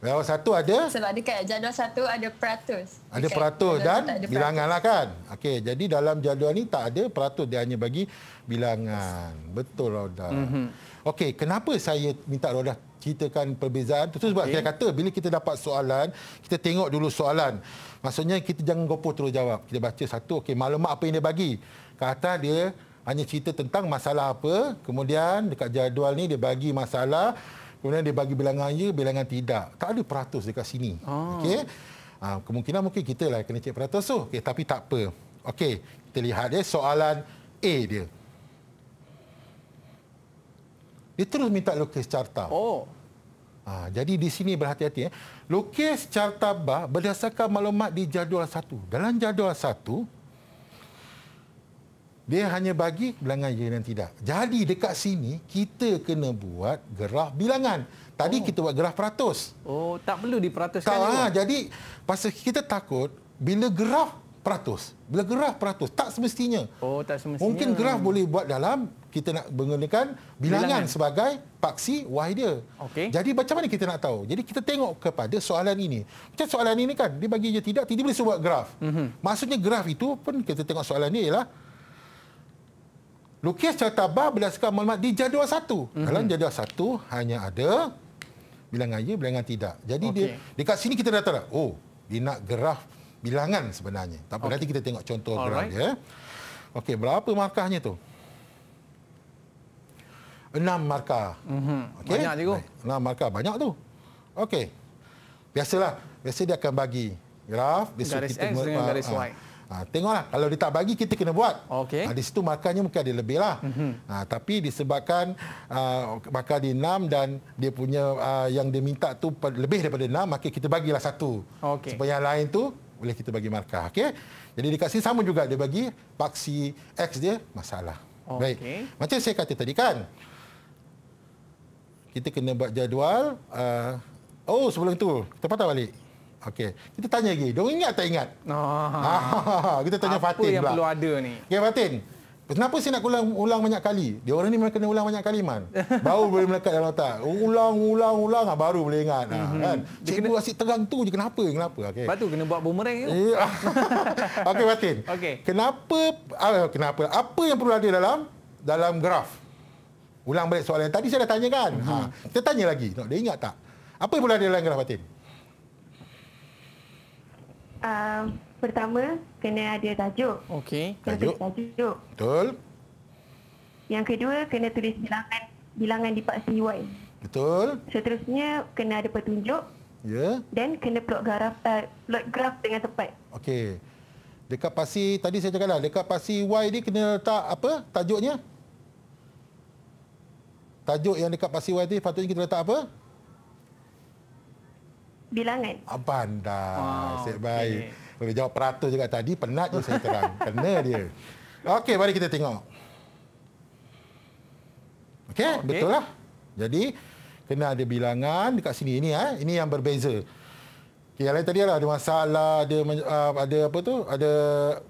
Jadual satu ada? Sebab dekat jadual satu ada peratus. Ada peratus dan ada bilangan peratus. lah kan? Okey, jadi dalam jadual ni tak ada peratus. Dia hanya bagi bilangan. Betul, Roda. Mm -hmm. Okey, kenapa saya minta Roda ceritakan perbezaan? Itu sebab okay. saya kata bila kita dapat soalan, kita tengok dulu soalan. Maksudnya kita jangan gopoh terus jawab. Kita baca satu, okey, maklumat apa yang dia bagi. Kata dia hanya cerita tentang masalah apa. Kemudian dekat jadual ni dia bagi masalah kemudian dia bagi bilangan ya bilangan tidak tak ada peratus dekat sini oh. Ah. okey ha, ah, kemungkinan mungkin kita lah kena cek peratus tu okey tapi tak apa okey kita lihat ya soalan A dia dia terus minta lokis carta oh ha, jadi di sini berhati-hati ya eh. lokis carta bah, berdasarkan maklumat di jadual satu. dalam jadual satu dia hanya bagi bilangan ya dan tidak. Jadi dekat sini kita kena buat gerah bilangan. Tadi oh. kita buat gerah peratus. Oh, tak perlu diperatuskan. Tak, ha, jadi pasal kita takut bila gerah peratus. Bila gerah peratus tak semestinya. Oh, tak semestinya. Mungkin gerah boleh buat dalam kita nak menggunakan bilangan, bilangan. sebagai paksi y dia. Okay. Jadi macam mana kita nak tahu? Jadi kita tengok kepada soalan ini. Macam soalan ini kan dia bagi je tidak, tidak boleh buat graf. Mm-hmm. Maksudnya graf itu pun kita tengok soalan ni ialah Lukis carta bar berdasarkan maklumat di jadual satu. Mm-hmm. Kalau jadual satu, hanya ada bilangan ya, bilangan tidak. Jadi okay. dia, dekat sini kita dah tahu oh, dia nak geraf bilangan sebenarnya. Tak apa, okay. nanti kita tengok contoh graf geraf dia. Okey, berapa markahnya tu? Enam markah. Mm-hmm. Okay. Banyak juga. Baik. Enam markah, banyak tu. Okey. Biasalah, biasa dia akan bagi graf. Garis X dengan ah, garis ah. Y. Ha. Ha, tengoklah kalau dia tak bagi kita kena buat. Okay. Ha, di situ makannya mungkin ada lebihlah. Mm-hmm. Ha, tapi disebabkan uh, ha, bakar di enam dan dia punya uh, yang dia minta tu lebih daripada enam, maka kita bagilah satu. Okay. Supaya yang lain tu boleh kita bagi markah. Okay? Jadi dekat sini sama juga dia bagi paksi X dia masalah. Okay. Baik. Macam saya kata tadi kan. Kita kena buat jadual uh, oh sebelum itu Kita patah balik. Okey. Kita tanya lagi. Dia ingat tak ingat? Oh. kita tanya Apa Fatin pula. Apa yang perlu ada ni? Okey Fatin. Kenapa saya nak ulang, ulang banyak kali? Dia orang ni memang kena ulang banyak kali, Man. Baru boleh melekat dalam otak. Ulang, ulang, ulang, ah, baru boleh ingat. Mm -hmm. kan? Cikgu asyik terang tu je, kenapa? kenapa? Okay. Lepas kena buat boomerang tu. Ya. Okey, Fatin. Okay. Kenapa, uh, kenapa, apa yang perlu ada dalam dalam graf? Ulang balik soalan. Tadi saya dah tanya kan? Mm -hmm. ha. Kita tanya lagi. Dia ingat tak? Apa yang perlu ada dalam graf, Fatin? Ah, pertama kena ada tajuk. Okey, tajuk. tajuk. Betul. Yang kedua kena tulis bilangan bilangan di paksi y. Betul. Seterusnya kena ada petunjuk. Ya. Yeah. Dan kena plot graf uh, plot graf dengan tepat. Okey. Dekat pasi tadi saya cakaplah, lah, dekat pasi Y ni kena letak apa tajuknya? Tajuk yang dekat pasi Y tu, patutnya kita letak apa? bilangan. Abang dah. Wow. baik. Okay. Boleh jawab peratus juga tadi. Penat je saya terang. Kena dia. Okey, mari kita tengok. Okey, oh, okay. betul lah. Jadi, kena ada bilangan dekat sini. Ini, eh. ini yang berbeza. Okay, yang lain tadi lah, ada masalah, ada, ah, ada apa tu, ada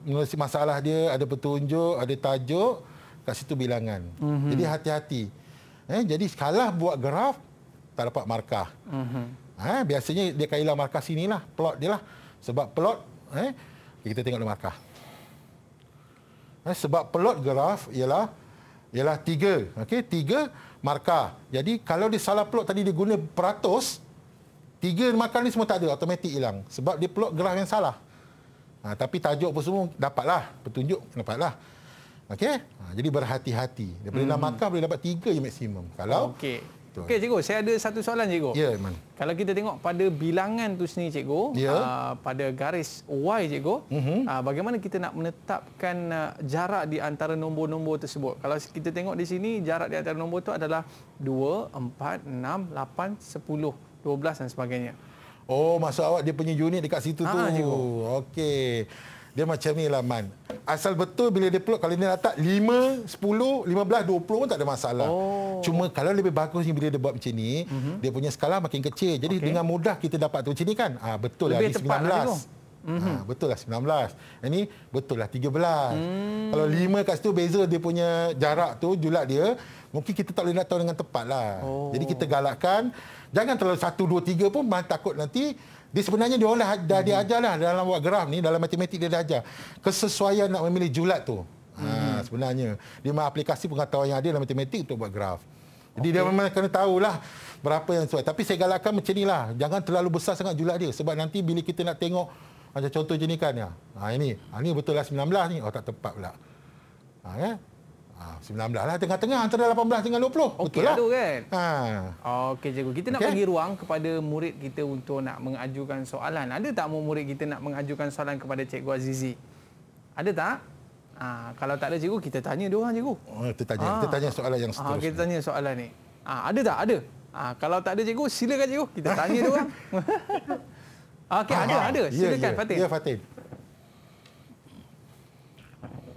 menulis masalah dia, ada petunjuk, ada tajuk, kat situ bilangan. Mm-hmm. Jadi hati-hati. Eh, jadi kalah buat graf, tak dapat markah. Mm-hmm. Eh, biasanya dia akan hilang markah sini lah. Plot dia lah. Sebab plot, eh, kita tengok dulu markah. Eh, sebab plot graf ialah ialah tiga. Okay, tiga markah. Jadi kalau dia salah plot tadi dia guna peratus, tiga markah ni semua tak ada. Automatik hilang. Sebab dia plot graf yang salah. Ha, tapi tajuk apa semua dapatlah. Petunjuk dapatlah. Okey. Ha, jadi berhati-hati. Daripada hmm. markah boleh dapat tiga je maksimum. Kalau okay. Okey cikgu, saya ada satu soalan cikgu. Ya, Iman. Kalau kita tengok pada bilangan tu sendiri cikgu, ya. uh, pada garis Y cikgu, uh-huh. uh, bagaimana kita nak menetapkan uh, jarak di antara nombor-nombor tersebut? Kalau kita tengok di sini jarak di antara nombor itu adalah 2, 4, 6, 8, 10, 12 dan sebagainya. Oh, maksud awak dia punya unit dekat situ ha, tu. Okey. Dia macam ni lah Man Asal betul bila dia peluk Kalau dia letak 5, 10, 15, 20 pun tak ada masalah oh. Cuma kalau lebih bagus ni bila dia buat macam ni mm-hmm. Dia punya skala makin kecil Jadi okay. dengan mudah kita dapat macam ni kan ha, Betul lebih lah tepat 19 lah Mm-hmm. Ha, betul lah 19 lah mhm. ah, lah, Ini betul lah 13 mm. Kalau 5 kat situ Beza dia punya jarak tu Julat dia Mungkin kita tak boleh nak tahu dengan tepat lah oh. Jadi kita galakkan Jangan terlalu 1, 2, 3 pun Takut nanti dia sebenarnya dia orang dah, dah hmm. dia lah dalam buat graf ni dalam matematik dia dah ajar kesesuaian nak memilih julat tu ha, hmm. ha, sebenarnya dia mengaplikasi pengetahuan yang ada dalam matematik untuk buat graf jadi okay. dia memang kena tahulah berapa yang sesuai tapi saya galakkan macam ni lah. jangan terlalu besar sangat julat dia sebab nanti bila kita nak tengok macam contoh jenis kan ya. ha, ini ha, ini betul lah 19 ni oh tak tepat pula ha, ya? 19 ah, lah tengah-tengah antara 18 dengan 20. Okay, Betul lah. Okey kan. Ha. Okey cikgu. Kita okay. nak bagi ruang kepada murid kita untuk nak mengajukan soalan. Ada tak murid kita nak mengajukan soalan kepada cikgu Azizi? Ada tak? Ha. kalau tak ada cikgu kita tanya dia orang cikgu. Oh, kita tanya. Ha. Kita tanya soalan yang ah, seterusnya. Ha, kita tanya soalan ni. Ha. ada tak? Ada. Ha. kalau tak ada cikgu silakan cikgu kita tanya dia orang. Okey, ha. ada, ada. Ya, silakan yeah, Fatin. Ya, Fatin.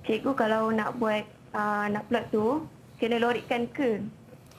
Cikgu kalau nak buat uh, nak plot tu kena lorikkan ke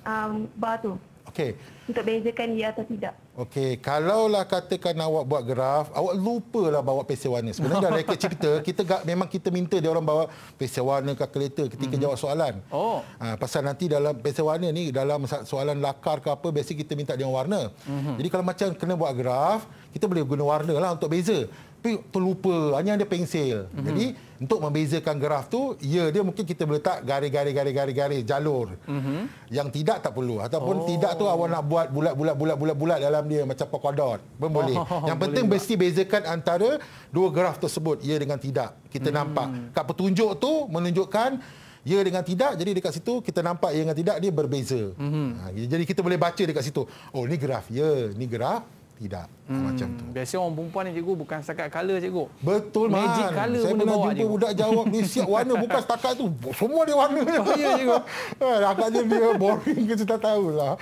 um, bar tu okay. untuk bezakan ya atau tidak. Okey, kalaulah katakan awak buat graf, awak lupa lah bawa pesel warna. Sebenarnya dah rekod cerita, kita gak, memang kita minta dia orang bawa pesel warna kalkulator ketika mm-hmm. jawab soalan. Oh. Ha, pasal nanti dalam pesel warna ni dalam soalan lakar ke apa, biasa kita minta dia warna. Mm-hmm. Jadi kalau macam kena buat graf, kita boleh guna warna lah untuk beza. Tapi terlupa hanya ada pensel mm -hmm. jadi untuk membezakan graf tu ya dia mungkin kita boleh letak garis-garis-garis-garis-garis jalur mm -hmm. yang tidak tak perlu ataupun oh. tidak tu awak nak buat bulat-bulat-bulat-bulat-bulat dalam dia macam polka dot boleh oh, yang boleh penting mesti bezakan antara dua graf tersebut ya dengan tidak kita mm -hmm. nampak kat petunjuk tu menunjukkan ya dengan tidak jadi dekat situ kita nampak ya dengan tidak dia berbeza mm -hmm. ha, jadi kita boleh baca dekat situ oh ni graf ya ni graf tidak hmm. macam tu. Biasa orang perempuan ni cikgu bukan setakat color cikgu. Betul Magic man. Magic color Saya pernah jumpa cikgu. budak jawab ni siap warna bukan setakat tu. Semua dia warna. Oh, ya cikgu. Eh, Agaknya dia boring kita tak tahulah.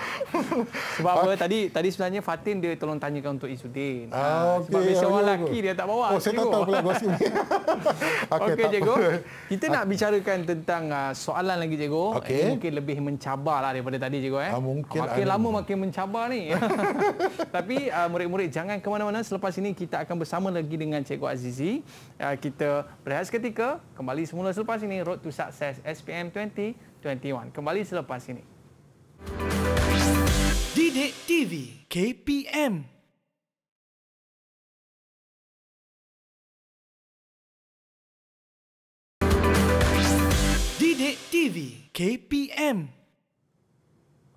Sebab apa tadi tadi sebenarnya Fatin dia tolong tanyakan untuk Isudin. Ah, okay. Ah, sebab biasa ya, orang lelaki dia tak bawa. Oh saya tak tahu pula gosip ni. Okey okay, cikgu. Kita nak ah. bicarakan tentang uh, soalan lagi cikgu. Okay. Eh, mungkin lebih mencabarlah daripada tadi cikgu. Eh. Ah, mungkin. Makin lama makin mencabar ni. Tapi uh, murid-murid jangan ke mana-mana selepas ini kita akan bersama lagi dengan Cikgu Azizi. Ah, kita berehat seketika kembali semula selepas ini Road to Success SPM 2021. Kembali selepas ini. Didik TV KPM Didik TV KPM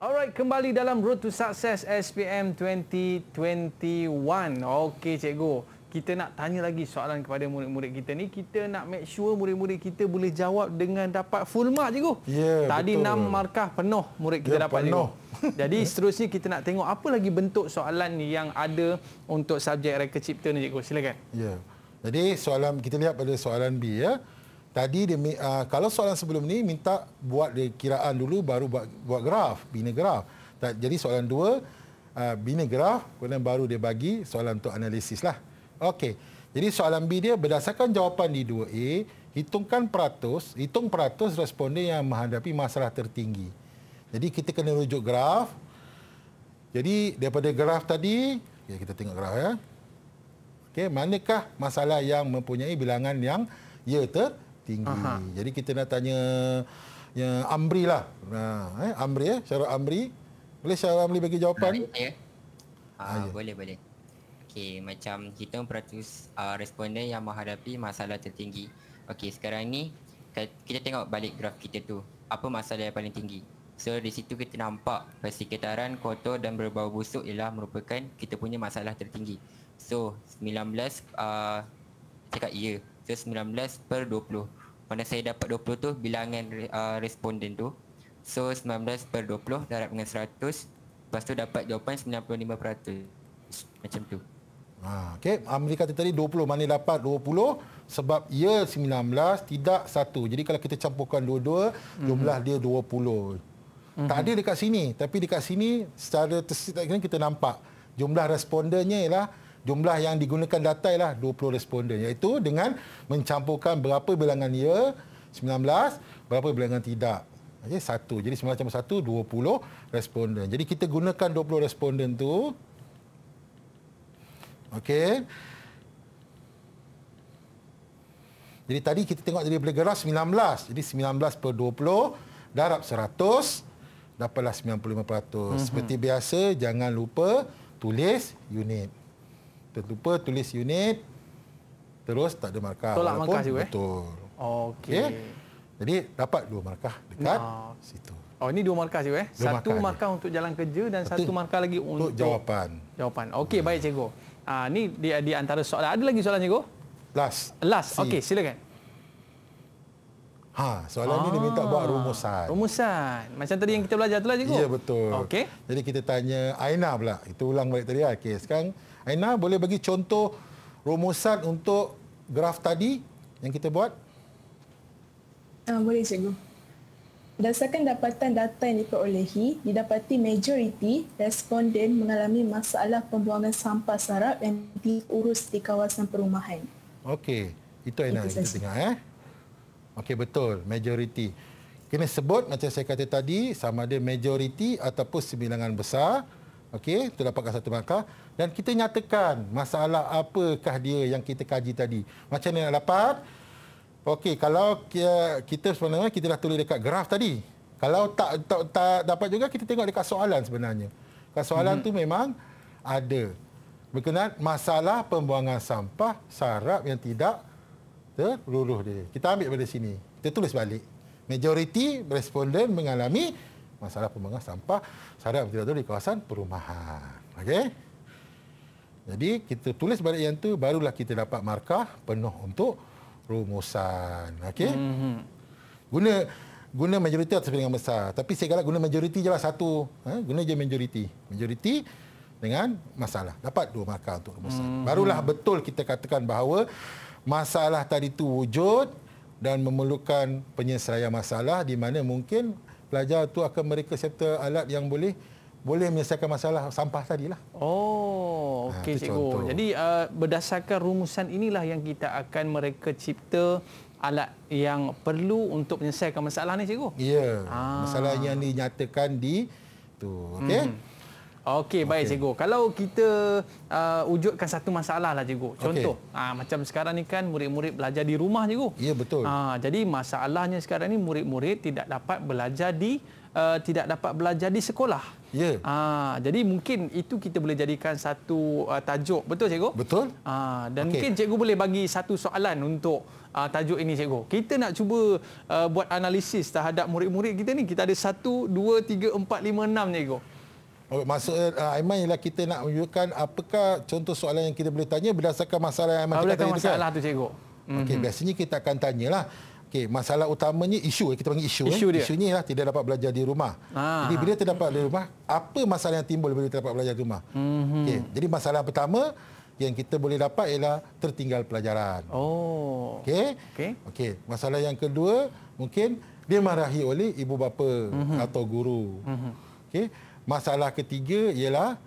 Alright, kembali dalam Road to Success SPM 2021. Okey, cikgu. Kita nak tanya lagi soalan kepada murid-murid kita ni. Kita nak make sure murid-murid kita boleh jawab dengan dapat full mark, cikgu. Ya, yeah, Tadi enam markah penuh murid ya, kita yeah, dapat, penuh. cikgu. Jadi seterusnya kita nak tengok apa lagi bentuk soalan yang ada untuk subjek reka cipta ni, cikgu. Silakan. Ya. Yeah. Jadi soalan kita lihat pada soalan B ya. Tadi dia, uh, kalau soalan sebelum ni minta buat dia kiraan dulu baru buat, buat graf, bina graf. Jadi soalan dua, uh, bina graf, kemudian baru dia bagi soalan untuk analisis lah. Okey, jadi soalan B dia berdasarkan jawapan di 2A, hitungkan peratus, hitung peratus responden yang menghadapi masalah tertinggi. Jadi kita kena rujuk graf. Jadi daripada graf tadi, ya kita tengok graf ya. Okey, manakah masalah yang mempunyai bilangan yang ya ter, tinggi. Aha. Jadi kita nak tanya ya Amri lah. Nah, ha, eh Amri eh Syarul Amri. Boleh Syarul Amri bagi jawapan? Ya. Ha, ah, ya. boleh boleh. Okay, macam kita peratus uh, responden yang menghadapi masalah tertinggi. Okay, sekarang ni kita tengok balik graf kita tu. Apa masalah yang paling tinggi? So di situ kita nampak persekitaran kotor dan berbau busuk ialah merupakan kita punya masalah tertinggi. So 19 uh, ah, cakap iya. So 19 per 20 Mana saya dapat 20 tu bilangan uh, responden tu So 19 per 20 darab dengan 100 Lepas tu dapat jawapan 95% Macam tu ha, Okay, Amerika kata tadi 20 Mana dapat 20 Sebab ia 19 tidak 1 Jadi kalau kita campurkan dua-dua mhm. Jumlah mm-hmm. dia 20 mm-hmm. Tak mhm. ada dekat sini Tapi dekat sini secara tersebut kita nampak Jumlah respondennya ialah jumlah yang digunakan data ialah 20 responden iaitu dengan mencampurkan berapa bilangan ya 19 berapa bilangan tidak okey satu jadi 19 campur 1 20 responden jadi kita gunakan 20 responden tu okey jadi tadi kita tengok jadi boleh gerak 19 jadi 19 per 20 darab 100 dapatlah 95%. Mm-hmm. Seperti biasa jangan lupa tulis unit terlupa tulis unit terus tak ada markah Tolak walaupun markah eh? betul. Eh? Okey. Okay? Jadi dapat dua markah dekat nah. situ. Oh ini dua markah cikgu eh. Dua satu markah, markah untuk jalan kerja dan betul. satu markah lagi untuk, untuk jawapan. Jawapan. Okey hmm. baik cikgu. Ah ni di, di antara soalan ada lagi soalan cikgu? Last. Last. Okey silakan. Ha, soalan ini ah, dia minta ah, buat rumusan. Rumusan. Macam tadi yang kita belajar tu itulah cikgu. Ya betul. Okey. Jadi kita tanya Aina pula. Itu ulang balik tadi ah. Okey, sekarang Aina boleh bagi contoh rumusan untuk graf tadi yang kita buat? Ah boleh cikgu. Berdasarkan dapatan data yang diperolehi, didapati majoriti responden mengalami masalah pembuangan sampah sarap yang diurus di kawasan perumahan. Okey, itu Aina kita dengar. Eh? Okey, betul. Majoriti. Kena sebut macam saya kata tadi, sama ada majoriti ataupun sembilangan besar. Okey, kita dapatkan satu markah dan kita nyatakan masalah apakah dia yang kita kaji tadi. Macam mana nak dapat? Okey, kalau kita sebenarnya kita dah tulis dekat graf tadi. Kalau tak tak, tak dapat juga kita tengok dekat soalan sebenarnya. Kalau soalan hmm. tu memang ada berkenaan masalah pembuangan sampah sarap yang tidak terluluh dia. Kita ambil pada sini. Kita tulis balik. Majoriti responden mengalami masalah pembuangan sampah sarang tidak tahu di kawasan perumahan. Okey. Jadi kita tulis balik yang tu barulah kita dapat markah penuh untuk rumusan. Okey. Mhm. Guna guna majoriti atau dengan besar. Tapi saya galak guna majoriti jelah satu. Ha? guna je majoriti. Majoriti dengan masalah. Dapat dua markah untuk rumusan. Mhm. Barulah betul kita katakan bahawa masalah tadi tu wujud dan memerlukan penyelesaian masalah di mana mungkin pelajar tu akan mereka serta alat yang boleh boleh menyelesaikan masalah sampah tadi lah. Oh, ha, okey ha, cikgu. Contoh. Jadi uh, berdasarkan rumusan inilah yang kita akan mereka cipta alat yang perlu untuk menyelesaikan masalah ni cikgu. Ya. Yeah. Ah. Masalah yang dinyatakan di tu, okey. Hmm. Okey, baik okay. cikgu. Kalau kita uh, wujudkan satu masalah lah cikgu. Contoh, okay. uh, macam sekarang ni kan murid-murid belajar di rumah cikgu. Ya, yeah, betul. Uh, jadi masalahnya sekarang ni murid-murid tidak dapat belajar di uh, tidak dapat belajar di sekolah. Ya. Yeah. Uh, jadi mungkin itu kita boleh jadikan satu uh, tajuk. Betul cikgu? Betul. Uh, dan okay. mungkin cikgu boleh bagi satu soalan untuk Uh, tajuk ini cikgu. Kita nak cuba uh, buat analisis terhadap murid-murid kita ni. Kita ada 1 2 3 4 5 6 cikgu. Oh, Maksudnya uh, Aiman ialah kita nak menunjukkan apakah contoh soalan yang kita boleh tanya berdasarkan masalah yang Aiman cakap tadi. Apa kan? masalah tu cikgu? Okey, mm-hmm. biasanya kita akan tanyalah. Okey, masalah utamanya isu eh, kita panggil isu. Isu, eh. isu ni lah tidak dapat belajar di rumah. Ah. Jadi bila tidak dapat di rumah, apa masalah yang timbul bila dapat belajar di rumah? Mm-hmm. Okey, jadi masalah pertama yang kita boleh dapat ialah tertinggal pelajaran. Oh. Okey. Okey. Okey, masalah yang kedua mungkin dia marahi oleh ibu bapa mm-hmm. atau guru. Mm-hmm. Okey masalah ketiga ialah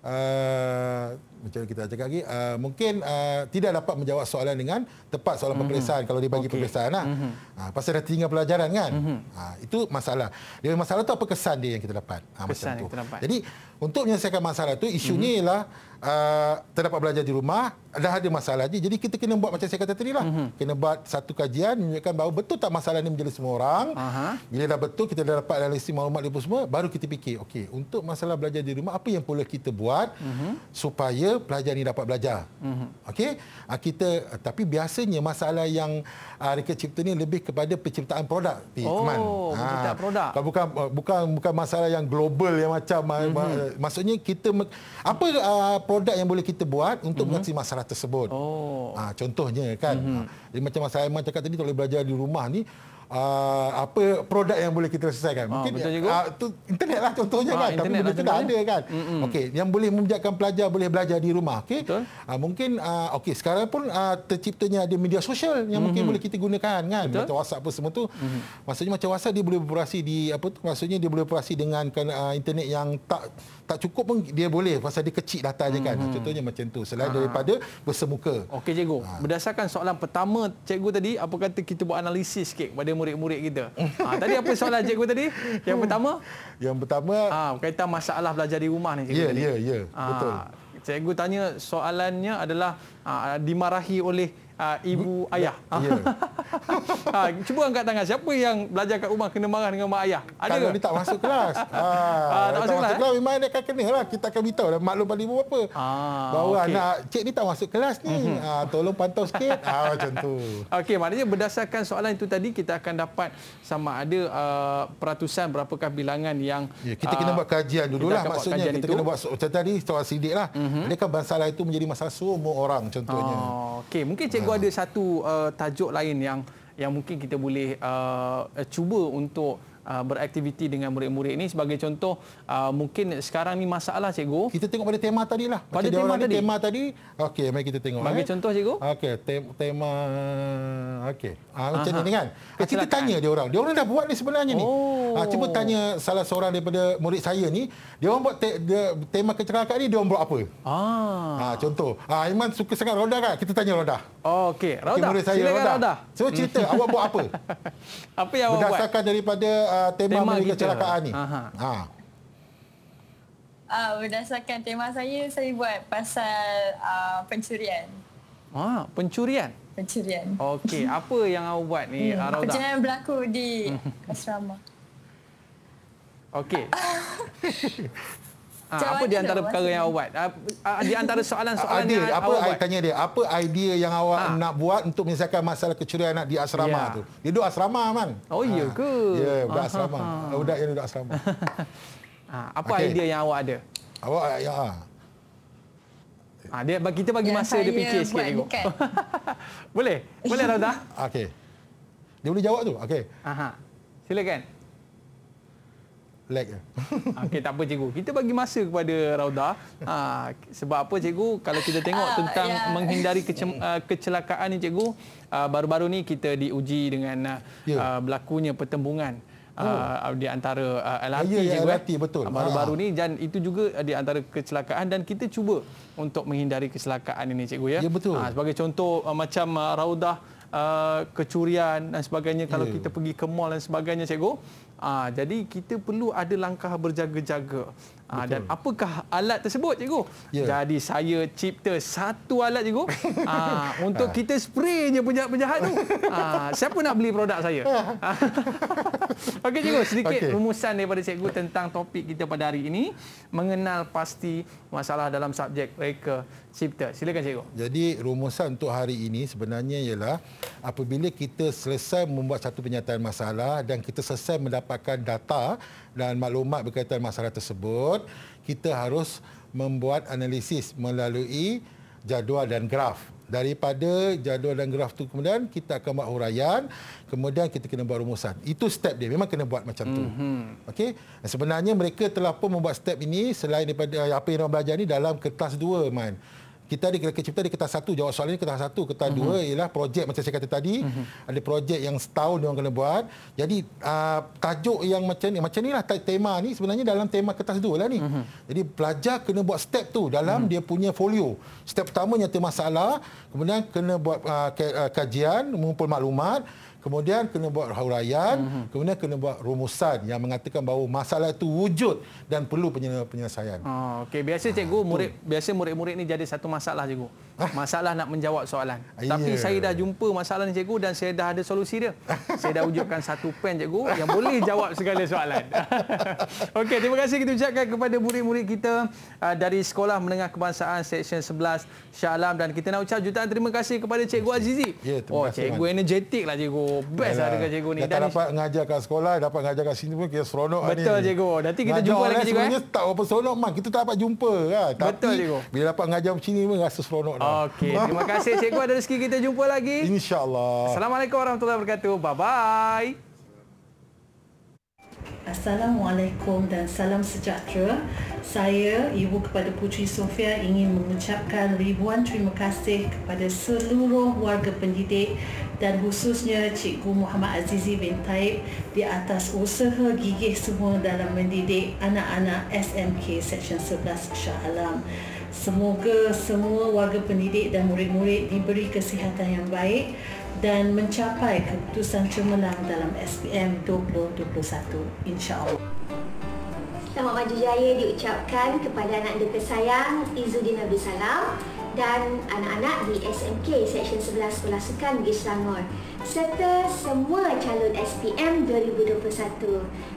uh, macam kita cakap lagi uh, mungkin uh, tidak dapat menjawab soalan dengan tepat soalan mm-hmm. peperiksaan kalau dibagi bagi okay. peperiksaan lah. mm-hmm. uh, pasal dah tinggal pelajaran kan mm-hmm. uh, itu masalah dia masalah tu apa kesan dia yang kita dapat ah, kesan uh, macam yang tu. kita dapat jadi untuk menyelesaikan masalah tu isunya mm-hmm. ialah uh, terdapat belajar di rumah dah ada masalah je. Jadi kita kena buat macam saya kata tadi lah. Mm-hmm. Kena buat satu kajian menunjukkan bahawa betul tak masalah ni menjadi semua orang. Aha. Bila dah betul kita dah dapat analisis maklumat dia semua, baru kita fikir, okey, untuk masalah belajar di rumah, apa yang boleh kita buat mm-hmm. supaya pelajar ni dapat belajar. Mm-hmm. Okey? Ah, kita, tapi biasanya masalah yang uh, ah, reka cipta ni lebih kepada penciptaan produk. Oh, penciptaan ha. produk. Kalau bukan, bukan bukan masalah yang global yang macam, mm-hmm. maksudnya kita, apa produk yang boleh kita buat untuk mm-hmm. mengatasi masalah tersebut. Oh. Ha, contohnya kan. Mm-hmm. Ha, jadi macam saya memang cakap tadi tak boleh belajar di rumah ni Ah, apa produk yang boleh kita selesaikan. Ah, mungkin ha, uh, tu internet lah contohnya ha, kan. Tapi lah benda tu ada kan. Mm-hmm. Okey, yang boleh membiarkan pelajar boleh belajar di rumah. Okey. Uh, mungkin uh, okey sekarang pun uh, terciptanya ada media sosial yang mm-hmm. mungkin boleh kita gunakan kan. Macam WhatsApp apa semua tu. Mm-hmm. Maksudnya macam WhatsApp dia boleh beroperasi di apa tu maksudnya dia boleh beroperasi dengan uh, internet yang tak tak cukup pun dia boleh pasal dia kecil data je kan. Mm-hmm. Contohnya macam tu selain Aha. daripada bersemuka. Okey cikgu, ha. berdasarkan soalan pertama cikgu tadi apa kata kita buat analisis sikit pada murid-murid kita. Ha, tadi apa soalan cikgu tadi? Yang pertama? Yang pertama... Ha, berkaitan masalah belajar di rumah ni cikgu yeah, Ya, ya, ha, betul. Cikgu tanya soalannya adalah ha, dimarahi oleh uh, ibu B- ayah. Ya. Yeah. ha, cuba angkat tangan siapa yang belajar kat rumah kena marah dengan mak ayah. Ada Kalau ke? dia tak masuk kelas. ha, ha, tak, masuk kelas. Eh? kelas memang dia akan kena lah. Kita akan beritahu lah maklum pada ibu apa. Ha, Bahawa okay. anak cik ni tak masuk kelas ni. Mm-hmm. Ha, tolong pantau sikit. ha, macam tu. Okey, maknanya berdasarkan soalan itu tadi kita akan dapat sama ada uh, peratusan berapakah bilangan yang ya, kita uh, kena buat kajian dulu lah maksudnya kita itu. kena buat macam tadi soal sidik lah. Mm-hmm. Adakah bangsa itu menjadi masalah semua orang contohnya. Oh, Okey, mungkin cik cikgu ada satu uh, tajuk lain yang yang mungkin kita boleh uh, cuba untuk Uh, beraktiviti dengan murid-murid ini sebagai contoh uh, mungkin sekarang ni masalah cikgu kita tengok pada tema tadi lah pada Macam tema tadi tema tadi okey mari kita tengok bagi eh. contoh cikgu okey te- tema okey ha, macam ni kan Kecelakaan. Eh, kita tanya dia orang dia orang dah buat ni sebenarnya oh. ni ah, ha, cuba tanya salah seorang daripada murid saya ni dia orang buat te- dia, tema kecelakaan ni dia orang buat apa ah ha, contoh ha, Iman suka sangat roda kan kita tanya roda oh, okey roda okay, murid saya Silakan roda. roda so cerita awak buat apa apa yang awak buat berdasarkan daripada uh, tema, tema mereka kecelakaan ni? Aha. Ha. Uh, berdasarkan tema saya, saya buat pasal uh, pencurian. Ah, pencurian? Pencurian. Okey, apa yang awak buat ni, hmm. Pencurian Pencurian berlaku di asrama. Okey. Ha, apa di antara perkara yang awak buat? Ah, ah, di antara soalan-soalan Adil, yang apa awak buat? tanya dia, apa idea yang awak ha. nak buat untuk menyelesaikan masalah kecurian anak di asrama ya. tu? Dia duduk asrama, Man. Oh, iya ke? Ya, budak asrama. Budak yang duduk asrama. Ha, apa okay. idea yang awak ada? Awak, ya. Ha, dia, kita bagi masa dia fikir sikit. Dekat. Kan. boleh? Boleh, Rauta? Okey. Dia boleh jawab tu? Okey. Silakan. Silakan lag ya. Okey tak apa cikgu. Kita bagi masa kepada Rauda. Ha, sebab apa cikgu? Kalau kita tengok ah, tentang yeah. menghindari kece uh, kecelakaan ni cikgu, uh, baru-baru uh, ni kita diuji dengan uh, yeah. uh, berlakunya pertembungan Uh, oh. di antara uh, LRT ya, ya, juga eh. ah, baru-baru ah. ni dan itu juga uh, di antara kecelakaan dan kita cuba untuk menghindari kecelakaan ini cikgu ya, ya betul. Uh, sebagai contoh uh, macam uh, raudah uh, kecurian dan sebagainya kalau ya. kita pergi ke mall dan sebagainya cikgu Ha, jadi kita perlu ada langkah berjaga-jaga. Ha, dan apakah alat tersebut cikgu? Yeah. Jadi saya cipta satu alat cikgu ha, untuk ha. kita spray je penjahat-penjahat tu. Ha, siapa nak beli produk saya? Ha. Okey cikgu, sedikit okay. rumusan daripada cikgu tentang topik kita pada hari ini mengenal pasti masalah dalam subjek reka cipta. Silakan cikgu. Jadi rumusan untuk hari ini sebenarnya ialah apabila kita selesai membuat satu penyataan masalah dan kita selesai mendapatkan data dan maklumat berkaitan masalah tersebut, kita harus membuat analisis melalui jadual dan graf. Daripada jadual dan graf tu kemudian kita akan buat huraian, kemudian kita kena buat rumusan. Itu step dia. Memang kena buat macam tu. Mm-hmm. Okey. Sebenarnya mereka telah pun membuat step ini selain daripada apa yang orang belajar ni dalam kertas 2 main kita ada kereta cipta di kertas satu jawab soalan ini kertas satu kertas uh-huh. dua ialah projek macam saya kata tadi uh-huh. ada projek yang setahun dia orang kena buat jadi uh, tajuk yang macam ni macam inilah tema ni sebenarnya dalam tema kertas dua lah ni uh-huh. jadi pelajar kena buat step tu dalam uh-huh. dia punya folio step pertamanya tema masalah kemudian kena buat uh, kajian mengumpul maklumat kemudian kena buat huraian, mm-hmm. kemudian kena buat rumusan yang mengatakan bahawa masalah itu wujud dan perlu penyelesaian. Oh, okey, biasa cikgu murid biasa murid-murid ini jadi satu masalah cikgu. Ah. Masalah nak menjawab soalan. Yeah. Tapi saya dah jumpa masalah ni cikgu dan saya dah ada solusi dia. saya dah wujudkan satu pen cikgu yang boleh jawab segala soalan. Okay, terima kasih kita ucapkan kepada murid-murid kita uh, dari Sekolah Menengah Kebangsaan Seksyen 11 Shah Alam dan kita nak ucap jutaan terima kasih kepada cikgu Azizi. Yeah, ya, oh, cikgu energetik lah cikgu best lah dengan cikgu ni. Dah tak dapat ni... ngajar kat sekolah, dapat ngajar kat sini pun kira seronok Betul, ni. cikgu. Nanti kita ngajar jumpa lagi cikgu. Sebenarnya eh? tak apa seronok man. Kita tak dapat jumpa. Kan? Tapi Betul, cikgu. bila dapat ngajar macam ni pun rasa seronok dah. Okey. Terima kasih cikgu ada rezeki kita jumpa lagi. InsyaAllah. Assalamualaikum warahmatullahi wabarakatuh. Bye-bye. Assalamualaikum dan salam sejahtera. Saya, Ibu kepada Puteri Sofia ingin mengucapkan ribuan terima kasih kepada seluruh warga pendidik dan khususnya Cikgu Muhammad Azizi bin Taib di atas usaha gigih semua dalam mendidik anak-anak SMK Seksyen 11 Shah Alam. Semoga semua warga pendidik dan murid-murid diberi kesihatan yang baik dan mencapai keputusan cemerlang dalam SPM 2021 insya-Allah. Selamat maju jaya diucapkan kepada anak anda tersayang Izudin Abdul Salam dan anak-anak di SMK Seksyen 11 Sekolah Sukan di Selangor serta semua calon SPM 2021.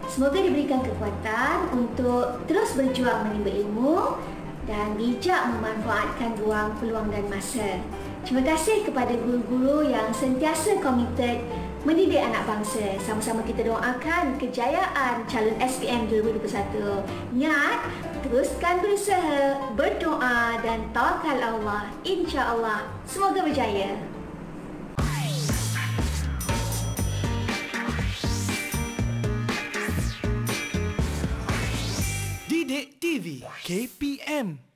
Semoga diberikan kekuatan untuk terus berjuang menimba ilmu dan bijak memanfaatkan ruang, peluang dan masa. Terima kasih kepada guru-guru yang sentiasa komited mendidik anak bangsa. Sama-sama kita doakan kejayaan calon SPM 2021. Niat, teruskan berusaha, berdoa dan tawakal Allah. Insya Allah semoga berjaya. Didik TV KPM